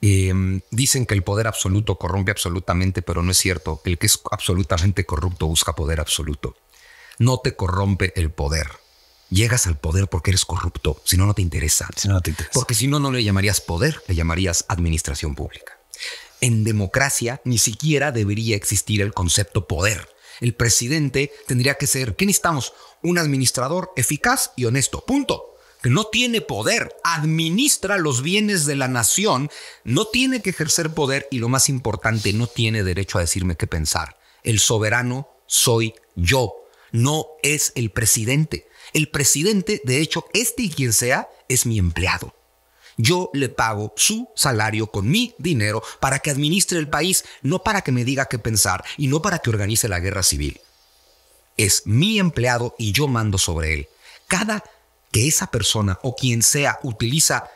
Em, dicen que el poder absoluto corrompe absolutamente, pero no es cierto. El que es absolutamente corrupto busca poder absoluto no te corrompe el poder. Llegas al poder porque eres corrupto, si no, no te interesa. Porque si no, no le llamarías poder, le llamarías administración pública. En democracia ni siquiera debería existir el concepto poder. El presidente tendría que ser, ¿qué necesitamos? Un administrador eficaz y honesto, punto. Que no tiene poder, administra los bienes de la nación, no tiene que ejercer poder y lo más importante, no tiene derecho a decirme qué pensar. El soberano soy yo no es el presidente. El presidente, de hecho, este y quien sea, es mi empleado. Yo le pago su salario con mi dinero para que administre el país, no para que me diga qué pensar y no para que organice la guerra civil. Es mi empleado y yo mando sobre él. Cada que esa persona o quien sea utiliza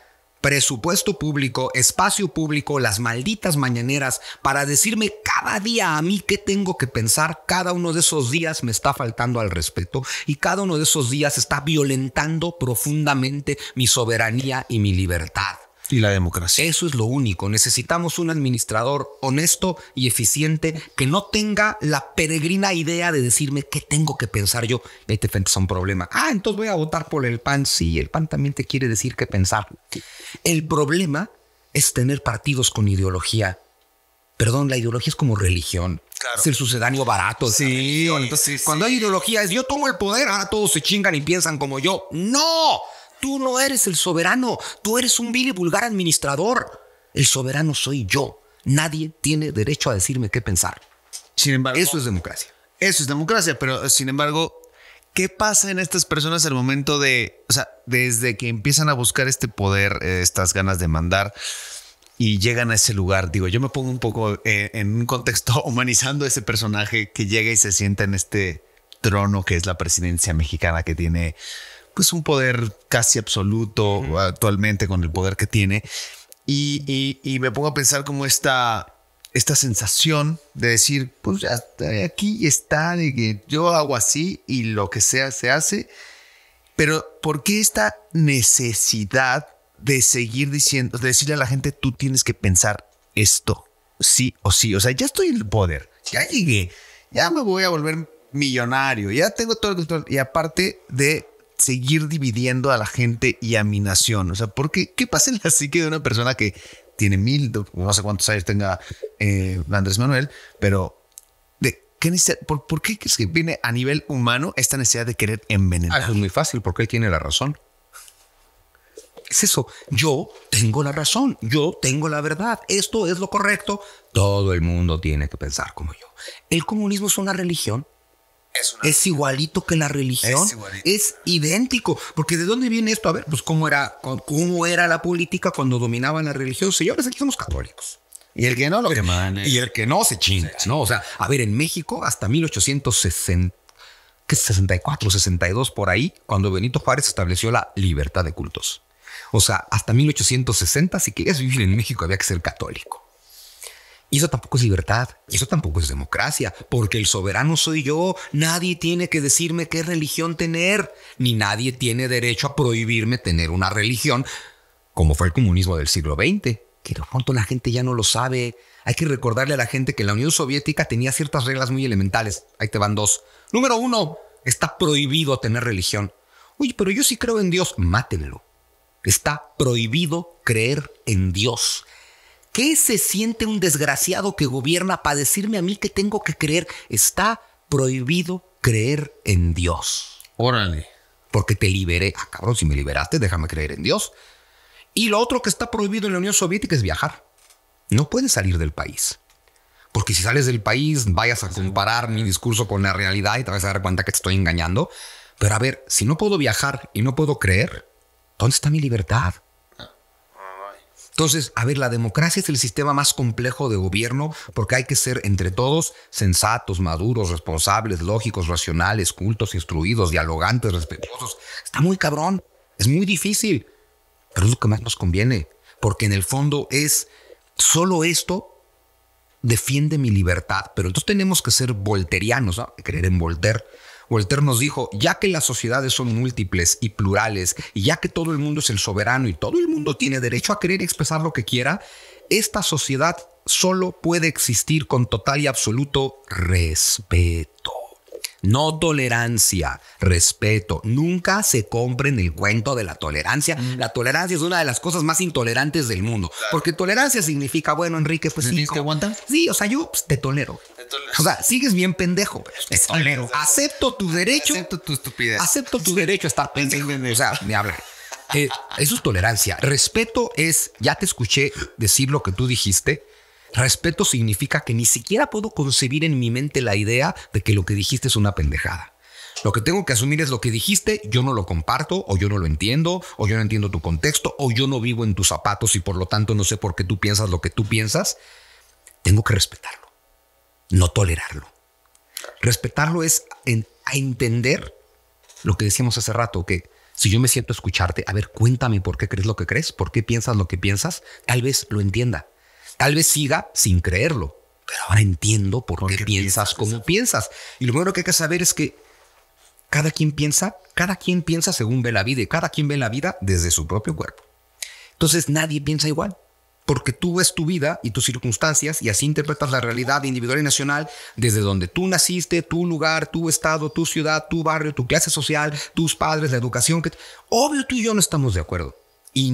presupuesto público, espacio público, las malditas mañaneras, para decirme cada día a mí qué tengo que pensar. Cada uno de esos días me está faltando al respeto y cada uno de esos días está violentando profundamente mi soberanía y mi libertad y la democracia. Eso es lo único. Necesitamos un administrador honesto y eficiente que no tenga la peregrina idea de decirme qué tengo que pensar yo. Vete frente a un problema. Ah, entonces voy a votar por el PAN. Sí, el PAN también te quiere decir qué pensar. El problema es tener partidos con ideología. Perdón, la ideología es como religión. Es el sucedáneo barato. sí, entonces cuando hay ideología es yo tomo el poder, ahora todos se chingan y piensan como yo. ¡No! Tú no eres el soberano, tú eres un vil y vulgar administrador. El soberano soy yo. Nadie tiene derecho a decirme qué pensar. Sin embargo, eso es democracia. Eso es democracia, pero sin embargo, ¿qué pasa en estas personas al momento de, o sea, desde que empiezan a buscar este poder, eh, estas ganas de mandar? y llegan a ese lugar. Digo, yo me pongo un poco eh, en un contexto [laughs] humanizando ese personaje que llega y se sienta en este trono que es la presidencia mexicana que tiene pues un poder casi absoluto actualmente con el poder que tiene. Y, y, me pongo a pensar como esta, esta sensación de decir, pues ya aquí está, de que yo hago así y lo que sea se hace. Pero ¿por qué esta necesidad de seguir diciendo, de decirle a la gente, tú tienes que pensar esto, sí o sí? O sea, ya estoy en el poder, ya llegué, ya me voy a volver millonario, ya tengo todo el Y aparte de seguir dividiendo a la gente y a mi nación. O sea, ¿por qué, qué pasa en la psique de una persona que tiene mil, no sé cuántos años tenga eh, Andrés Manuel, pero de qué por, qué viene a nivel humano esta necesidad de querer envenenar? Ah, es muy fácil, porque él tiene la razón. Es eso, yo tengo la razón, yo tengo la verdad, esto es lo correcto, todo el mundo tiene que pensar como yo. El comunismo es una religión es, igualito que la religión. Es, idéntico. Porque ¿de dónde viene esto? A ver, pues cómo era, cómo era la política cuando dominaban la religión. Señores, aquí somos católicos. Y el que no lo... Eh. Y el que no se chinga, ¿no? O sea, a ver, en México hasta 1860... 64, 62 por ahí, cuando Benito Juárez estableció la libertad de cultos. O sea, hasta 1860, si querías vivir en México, había que ser católico. Y eso tampoco es libertad, eso tampoco es democracia, porque el soberano soy yo, nadie tiene que decirme qué religión tener, ni nadie tiene derecho a prohibirme tener una religión, como fue el comunismo del siglo XX, que pronto la gente ya no lo sabe. Hay que recordarle a la gente que la Unión Soviética tenía ciertas reglas muy elementales. Ahí te van dos. Número uno, está prohibido tener religión. Oye, pero yo sí creo en Dios. Mátenlo. Está prohibido creer en Dios. ¿Qué se siente un desgraciado que gobierna para decirme a mí que tengo que creer? Está prohibido creer en Dios. Órale. Porque te liberé. Ah, cabrón, si me liberaste, déjame creer en Dios. Y lo otro que está prohibido en la Unión Soviética es viajar. No puedes salir del país. Porque si sales del país, vayas a comparar mi discurso con la realidad y te vas a dar cuenta que te estoy engañando. Pero a ver, si no puedo viajar y no puedo creer, ¿dónde está mi libertad? Entonces, a ver, la democracia es el sistema más complejo de gobierno porque hay que ser entre todos sensatos, maduros, responsables, lógicos, racionales, cultos, instruidos, dialogantes, respetuosos. Está muy cabrón, es muy difícil, pero es lo que más nos conviene, porque en el fondo es solo esto defiende mi libertad, pero entonces tenemos que ser volterianos, creer en Voltaire, Voltaire nos dijo, ya que las sociedades son múltiples y plurales, y ya que todo el mundo es el soberano y todo el mundo tiene derecho a querer expresar lo que quiera, esta sociedad solo puede existir con total y absoluto respeto. No tolerancia, respeto. Nunca se compren el cuento de la tolerancia. Mm. La tolerancia es una de las cosas más intolerantes del mundo. Porque tolerancia significa, bueno, Enrique, pues sí. Sí, o sea, yo pues, te tolero. O sea, sigues bien pendejo, te tolero. Acepto tu derecho. Acepto tu estupidez. Acepto tu derecho a estar [laughs] pendejo. O sea, me habla. Eh, eso es tolerancia. Respeto es, ya te escuché decir lo que tú dijiste Respeto significa que ni siquiera puedo concebir en mi mente la idea de que lo que dijiste es una pendejada. Lo que tengo que asumir es lo que dijiste, yo no lo comparto, o yo no lo entiendo, o yo no entiendo tu contexto, o yo no vivo en tus zapatos y por lo tanto no sé por qué tú piensas lo que tú piensas. Tengo que respetarlo, no tolerarlo. Respetarlo es entender lo que decíamos hace rato, que si yo me siento a escucharte, a ver, cuéntame por qué crees lo que crees, por qué piensas lo que piensas, tal vez lo entienda, Tal vez siga sin creerlo, pero ahora entiendo por, qué, piensas, como piensas. Y lo primero que hay que saber es que cada quien piensa, cada quien piensa según ve la vida y cada quien ve la vida desde su propio cuerpo. Entonces nadie piensa igual, porque tú ves tu vida y tus circunstancias y así interpretas la realidad individual y nacional desde donde tú naciste, tu lugar, tu estado, tu ciudad, tu barrio, tu clase social, tus padres, la educación. Obvio tú y yo no estamos de acuerdo y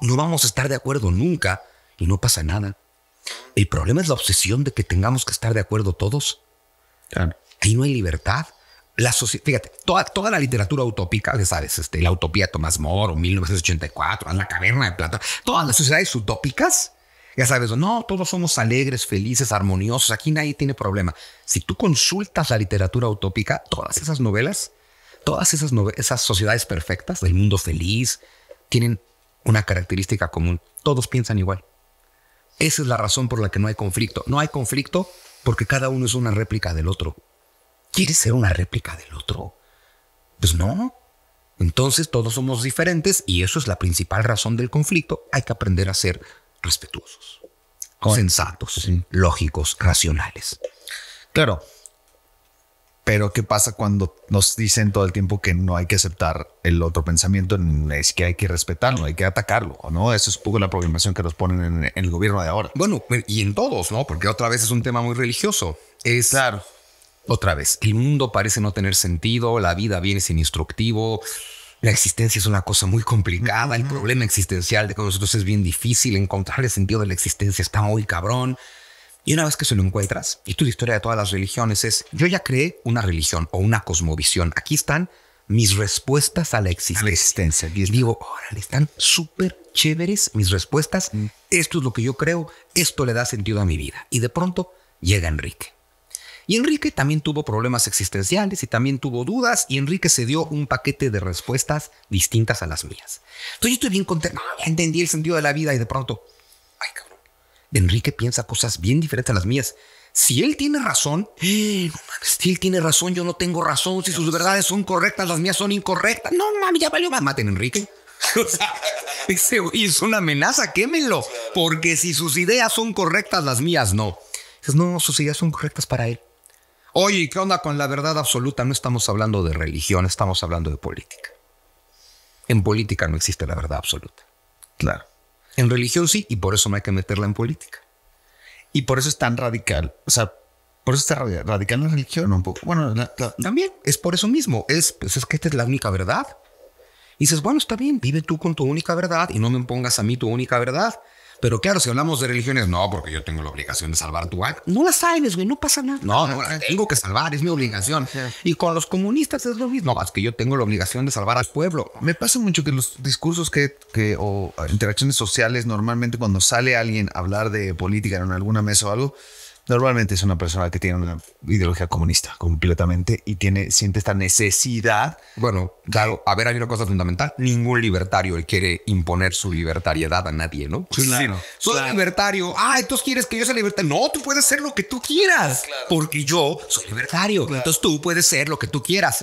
no vamos a estar de acuerdo nunca y no pasa nada. El problema es la obsesión de que tengamos que estar de acuerdo todos. Ahí no hay libertad. La fíjate, toda, toda la literatura utópica, ya sabes, este, la utopía de Tomás Moro, 1984, en la caverna de plata, todas las sociedades utópicas, ya sabes, no, todos somos alegres, felices, armoniosos, aquí nadie tiene problema. Si tú consultas la literatura utópica, todas esas novelas, todas esas, esas sociedades perfectas del mundo feliz, tienen una característica común, todos piensan igual. Esa es la razón por la que no hay conflicto. No hay conflicto porque cada uno es una réplica del otro. ¿Quieres ser una réplica del otro? Pues no. Entonces todos somos diferentes y eso es la principal razón del conflicto. Hay que aprender a ser respetuosos, sensatos, lógicos, racionales. Claro, pero ¿qué pasa cuando nos dicen todo el tiempo que no hay que aceptar el otro pensamiento? Es que hay que respetarlo, hay que atacarlo, ¿no? Eso es un poco la programación que nos ponen en, el gobierno de ahora. Bueno, y en todos, ¿no? Porque otra vez es un tema muy religioso. Es, claro. Otra vez, el mundo parece no tener sentido, la vida viene sin instructivo, la existencia es una cosa muy complicada, el problema existencial de que nosotros es bien difícil, encontrar el sentido de la existencia está muy cabrón. Y una vez que se lo encuentras, y tu historia de todas las religiones es, yo ya creé una religión o una cosmovisión. Aquí están mis respuestas a la existencia. digo, órale, están súper chéveres mis respuestas. Mm. Esto es lo que yo creo, esto le da sentido a mi vida. Y de pronto llega Enrique. Y Enrique también tuvo problemas existenciales y también tuvo dudas y Enrique se dio un paquete de respuestas distintas a las mías. Entonces yo estoy bien contento, ya entendí el sentido de la vida y de pronto, Enrique piensa cosas bien diferentes a las mías. Si él tiene razón, [gasps] si él tiene razón, yo no tengo razón. Si sus verdades son correctas, las mías son incorrectas. No mami, ya valió Maten, Enrique. [laughs] O sea, es una amenaza, quémelo. Porque si sus ideas son correctas, las mías no. no, sus ideas son correctas para él. Oye, ¿qué onda con la verdad absoluta? No estamos hablando de religión, estamos hablando de política. En política no existe la verdad absoluta. Claro. En religión sí, y por eso no hay que meterla en política. Y por eso es tan radical. O sea, por eso está radical en la religión un poco. Bueno, también es por eso mismo. Es, pues es que esta es la única verdad. Y dices, bueno, está bien, vive tú con tu única verdad y no me pongas a mí tu única verdad. Pero claro, si hablamos de religiones, no, porque yo tengo la obligación de salvar a tu alma. No la sabes, güey, no pasa nada. No, tengo que salvar, es mi obligación. Y con los comunistas es lo mismo. No, es que yo tengo la obligación de salvar al pueblo. Me pasa mucho que los discursos que, que o interacciones sociales, normalmente cuando sale alguien a hablar de política en alguna mesa o algo, normalmente es una persona que tiene una ideología comunista completamente y tiene, siente esta necesidad. Bueno, claro, a ver, hay una cosa fundamental. Ningún libertario quiere imponer su libertariedad a nadie, ¿no? Pues, claro. soy libertario. Ah, entonces quieres que yo sea libertario. No, tú puedes ser lo que tú quieras porque yo soy libertario. Entonces tú puedes ser lo que tú quieras.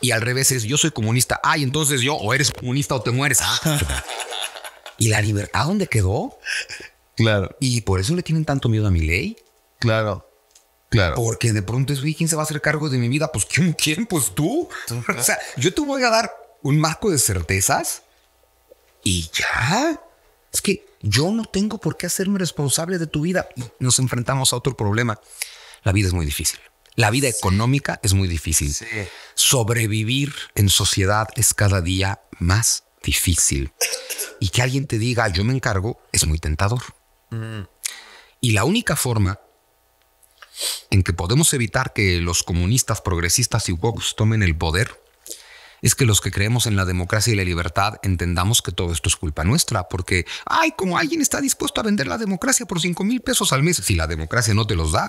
Y al revés es, yo soy comunista. Ay, ah, entonces yo o eres comunista o te mueres. Ah. [laughs] ¿Y la libertad dónde quedó? Claro. Y por eso le tienen tanto miedo a mi ley. Claro. Claro. Porque de pronto es, ¿quién se va a hacer cargo de mi vida? Pues, ¿quién? ¿Quién? Pues tú. [laughs] o sea, yo te voy a dar un marco de certezas y ya. Es que yo no tengo por qué hacerme responsable de tu vida. Nos enfrentamos a otro problema. La vida es muy difícil. La vida económica es muy difícil. Sí. Sobrevivir en sociedad es cada día más difícil. Y que alguien te diga, yo me encargo, es muy tentador. Mm. Y la única forma en que podemos evitar que los comunistas, progresistas y woke tomen el poder es que los que creemos en la democracia y la libertad entendamos que todo esto es culpa nuestra, porque, ay, como alguien está dispuesto a vender la democracia por 5 mil pesos al mes, si la democracia no te los da.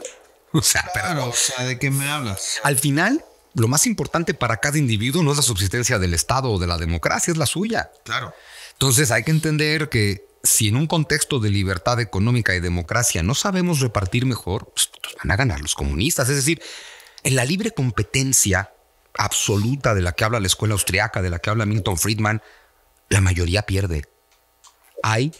[laughs] o sea, claro, o sea, ¿de qué me hablas? Al final, lo más importante para cada individuo no es la subsistencia del Estado o de la democracia, es la suya. Claro. Entonces hay que entender que si en un contexto de libertad económica y democracia no sabemos repartir mejor, pues, van a ganar los comunistas. Es decir, en la libre competencia absoluta de la que habla la escuela austriaca, de la que habla Milton Friedman, la mayoría pierde. Hay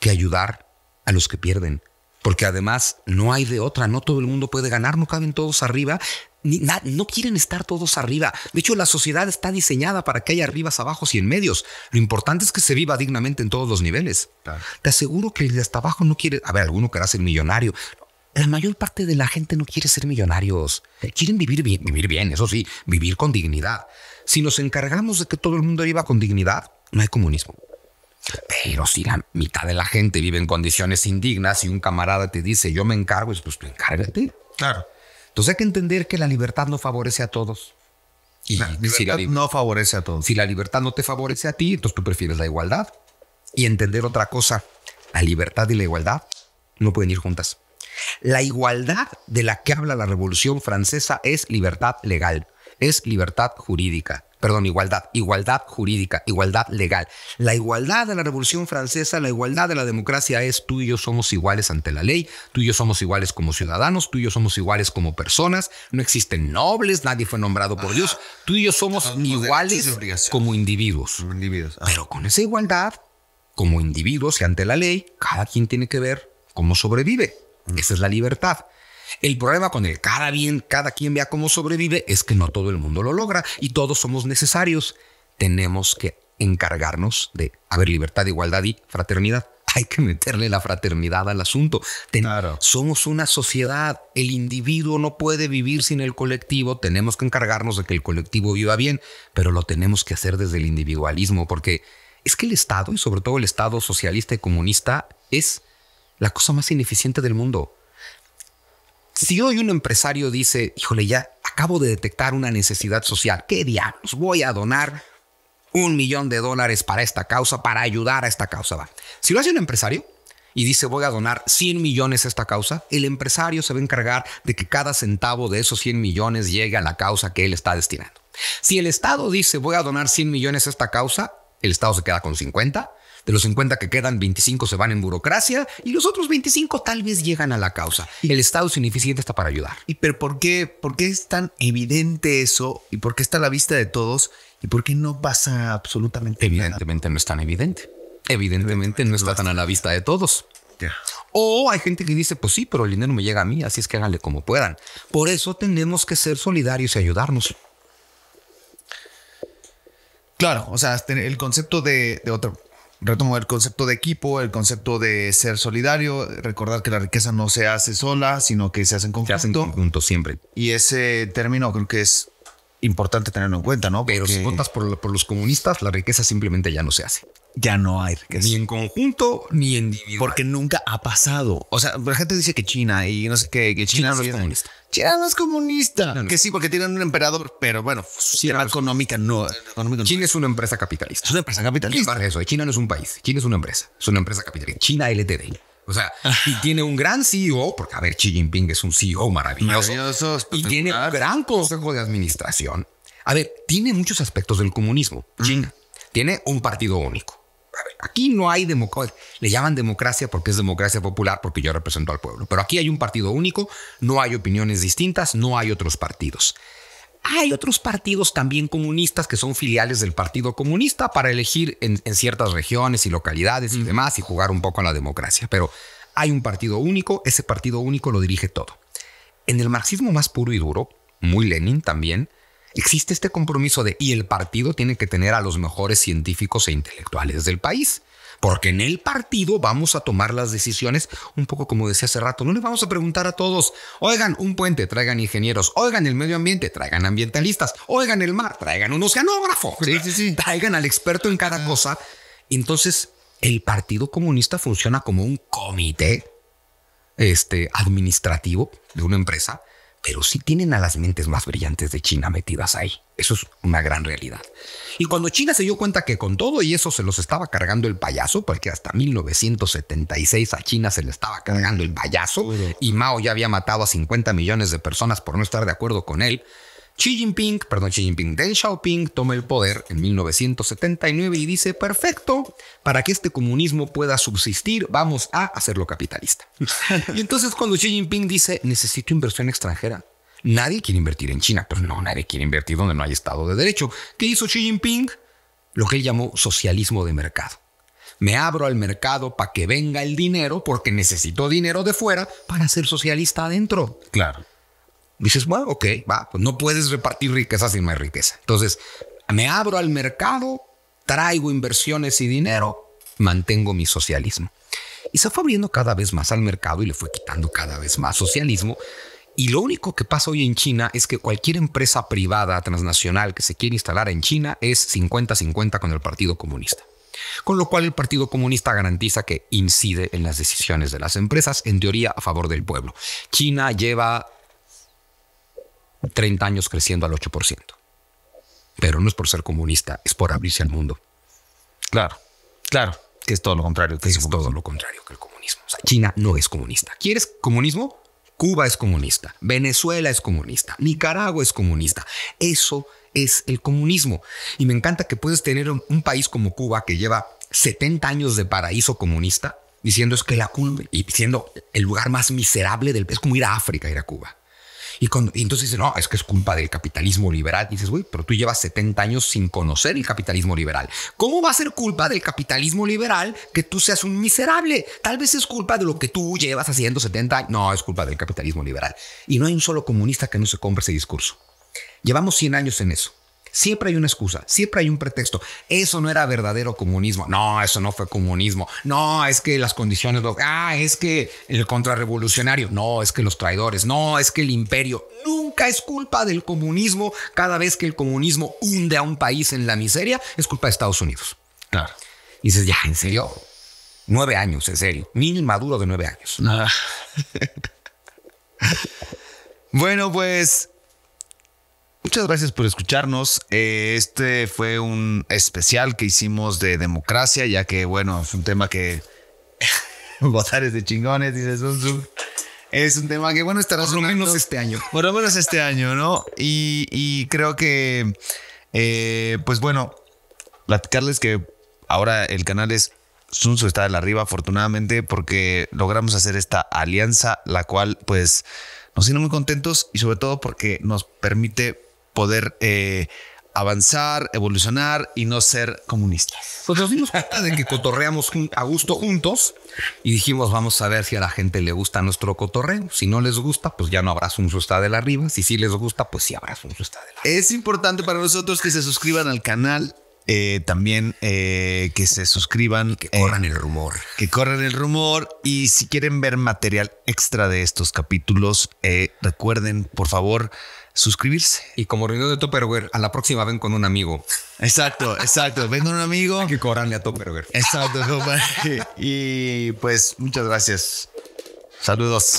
que ayudar a los que pierden porque además no hay de otra, no todo el mundo puede ganar, no caben todos arriba, ni, no quieren estar todos arriba. De hecho, la sociedad está diseñada para que haya arribas, abajos y en medios. Lo importante es que se viva dignamente en todos los niveles. Te aseguro que el de hasta abajo no quiere, a ver, alguno querrá ser millonario. La mayor parte de la gente no quiere ser millonarios. Quieren vivir bien, vivir bien, eso sí, vivir con dignidad. Si nos encargamos de que todo el mundo viva con dignidad, no hay comunismo. Pero si la mitad de la gente vive en condiciones indignas y un camarada te dice yo me encargo, pues tú encárgate. Claro. Entonces hay que entender que la libertad no favorece a todos. si la no favorece a todos. Si la libertad no te favorece a ti, entonces tú prefieres la igualdad. Y entender otra cosa, la libertad y la igualdad no pueden ir juntas. La igualdad de la que habla la Revolución Francesa es libertad legal, es libertad jurídica perdón, igualdad, igualdad jurídica, igualdad legal. La igualdad de la Revolución Francesa, la igualdad de la democracia es tú y yo somos iguales ante la ley, tú y yo somos iguales como ciudadanos, tú y yo somos iguales como personas, no existen nobles, nadie fue nombrado por ah, Dios, tú y yo somos, iguales Como individuos. Ah. Pero con esa igualdad, como individuos y ante la ley, cada quien tiene que ver cómo sobrevive. Mm. Esa es la libertad. El problema con el cada bien, cada quien vea cómo sobrevive, es que no todo el mundo lo logra y todos somos necesarios. Tenemos que encargarnos de haber libertad, igualdad y fraternidad. [laughs] Hay que meterle la fraternidad al asunto. Somos una sociedad. El individuo no puede vivir sin el colectivo. Tenemos que encargarnos de que el colectivo viva bien, pero lo tenemos que hacer desde el individualismo, porque es que el Estado, y sobre todo el Estado socialista y comunista, es la cosa más ineficiente del mundo. Si hoy un empresario dice, híjole, ya acabo de detectar una necesidad social, ¿qué diablos? Voy a donar un millón de dólares para esta causa, para ayudar a esta causa. Va. Si lo hace un empresario y dice voy a donar 100 millones a esta causa, el empresario se va a encargar de que cada centavo de esos 100 millones llegue a la causa que él está destinando. Si el Estado dice voy a donar 100 millones a esta causa, el Estado se queda con 50. De los 50 que quedan, 25 se van en burocracia y los otros 25 tal vez llegan a la causa. El Estado es ineficiente está para ayudar. ¿Y pero por qué, por qué es tan evidente eso? ¿Y por qué está a la vista de todos? ¿Y por qué no pasa absolutamente Evidentemente no es tan evidente. Evidentemente, no está tan a la vista de todos. O hay gente que dice, pues sí, pero el dinero me llega a mí, así es que háganle como puedan. Por eso tenemos que ser solidarios y ayudarnos. Claro, o sea, el concepto de, de otro, retomo el concepto de equipo, el concepto de ser solidario, recordar que la riqueza no se hace sola, sino que se hace en conjunto. siempre. Y ese término creo que es importante tenerlo en cuenta, ¿no? Pero si votas por los comunistas, la riqueza simplemente ya no se hace ya no hay Ni en conjunto, ni en individual. Porque nunca ha pasado. O sea, la gente dice que China y no sé qué, China, no es comunista. China no es comunista. Que sí, porque tienen un emperador, pero bueno, China económica no, China es una empresa capitalista. Es una empresa capitalista. eso? China no es un país. China es una empresa. Es una empresa capitalista. China LTD. O sea, ah. y tiene un gran CEO, porque a ver, Xi Jinping es un CEO maravilloso. y tiene un gran consejo de administración. A ver, tiene muchos aspectos del comunismo. Mm. China tiene un partido único Aquí no hay democracia. Le llaman democracia porque es democracia popular, porque yo represento al pueblo. Pero aquí hay un partido único, no hay opiniones distintas, no hay otros partidos. Hay otros partidos también comunistas que son filiales del Partido Comunista para elegir en, ciertas regiones y localidades y demás y jugar un poco a la democracia. Pero hay un partido único, ese partido único lo dirige todo. En el marxismo más puro y duro, muy Lenin también, existe este compromiso de y el partido tiene que tener a los mejores científicos e intelectuales del país. Porque en el partido vamos a tomar las decisiones, un poco como decía hace rato, no le vamos a preguntar a todos, oigan un puente, traigan ingenieros, oigan el medio ambiente, traigan ambientalistas, oigan el mar, traigan un oceanógrafo, traigan al experto en cada ah. cosa. Entonces, el Partido Comunista funciona como un comité este, administrativo de una empresa pero sí tienen a las mentes más brillantes de China metidas ahí. Eso es una gran realidad. Y cuando China se dio cuenta que con todo y eso se los estaba cargando el payaso, porque hasta 1976 a China se le estaba cargando el payaso y Mao ya había matado a 50 millones de personas por no estar de acuerdo con él, Xi Jinping, perdón, Xi Jinping, Deng Xiaoping toma el poder en 1979 y dice, perfecto, para que este comunismo pueda subsistir, vamos a hacerlo capitalista. [laughs] y entonces cuando Xi Jinping dice, necesito inversión extranjera, nadie quiere invertir en China, pero no, nadie quiere invertir donde no hay Estado de Derecho. ¿Qué hizo Xi Jinping? Lo que él llamó socialismo de mercado. Me abro al mercado para que venga el dinero, porque necesito dinero de fuera para ser socialista adentro. Claro. Dices, bueno, ok, va, pues no puedes repartir riqueza sin más riqueza. Entonces, me abro al mercado, traigo inversiones y dinero, mantengo mi socialismo. Y se fue abriendo cada vez más al mercado y le fue quitando cada vez más socialismo. Y lo único que pasa hoy en China es que cualquier empresa privada transnacional que se quiere instalar en China es 50-50 con el Partido Comunista. Con lo cual el Partido Comunista garantiza que incide en las decisiones de las empresas, en teoría a favor del pueblo. China lleva 30 años creciendo al 8%. Pero no es por ser comunista, es por abrirse al mundo. Claro, claro, que es todo lo contrario. Que es, todo lo contrario que el comunismo. China no es comunista. ¿Quieres comunismo? Cuba es comunista, Venezuela es comunista, Nicaragua es comunista. Eso es el comunismo. Y me encanta que puedes tener un, país como Cuba que lleva 70 años de paraíso comunista, diciendo es que la cumbre y diciendo el lugar más miserable del país, es como ir a África, ir a Cuba. Y, entonces dice, no, es que es culpa del capitalismo liberal. Y dices, güey, pero tú llevas 70 años sin conocer el capitalismo liberal. ¿Cómo va a ser culpa del capitalismo liberal que tú seas un miserable? Tal vez es culpa de lo que tú llevas haciendo 70 años. No, es culpa del capitalismo liberal. Y no hay un solo comunista que no se compre ese discurso. Llevamos 100 años en eso. Siempre hay una excusa, siempre hay un pretexto. Eso no era verdadero comunismo. No, eso no fue comunismo. No, es que las condiciones. Ah, es que el contrarrevolucionario. No, es que los traidores. No, es que el imperio. Nunca es culpa del comunismo. Cada vez que el comunismo hunde a un país en la miseria, es culpa de Estados Unidos. Claro. Y dices, ya, en serio. Nueve años, en serio. mil maduro de nueve años. Ah. [laughs] bueno, pues Muchas gracias por escucharnos. Eh, este fue un especial que hicimos de democracia, ya que, bueno, es un tema que [laughs] votar es de chingones, dice Sun Es un tema que, bueno, estarás lo menos este año. Por lo menos este año, ¿no? Y, creo que, eh, pues bueno, platicarles que ahora el canal es Sunsu está de la arriba, afortunadamente, porque logramos hacer esta alianza, la cual, pues, nos tiene muy contentos y sobre todo porque nos permite poder eh, avanzar, evolucionar y no ser comunistas. Pues nos dimos cuenta de que cotorreamos a gusto juntos y dijimos, vamos a ver si a la gente le gusta nuestro cotorreo. Si no les gusta, pues ya no habrá un susta de la arriba. Si sí les gusta, pues sí habrá un susta de la Es importante para nosotros que se suscriban al canal. Eh, también eh, que se suscriban. que corran el rumor. Que corran el rumor. Y si quieren ver material extra de estos capítulos, recuerden, por favor, suscribirse. Y como reunión de Topperware, a la próxima ven con un amigo. Exacto, exacto. Ven con un amigo. que cobrarle a Topperware. Exacto. y pues muchas gracias. Saludos.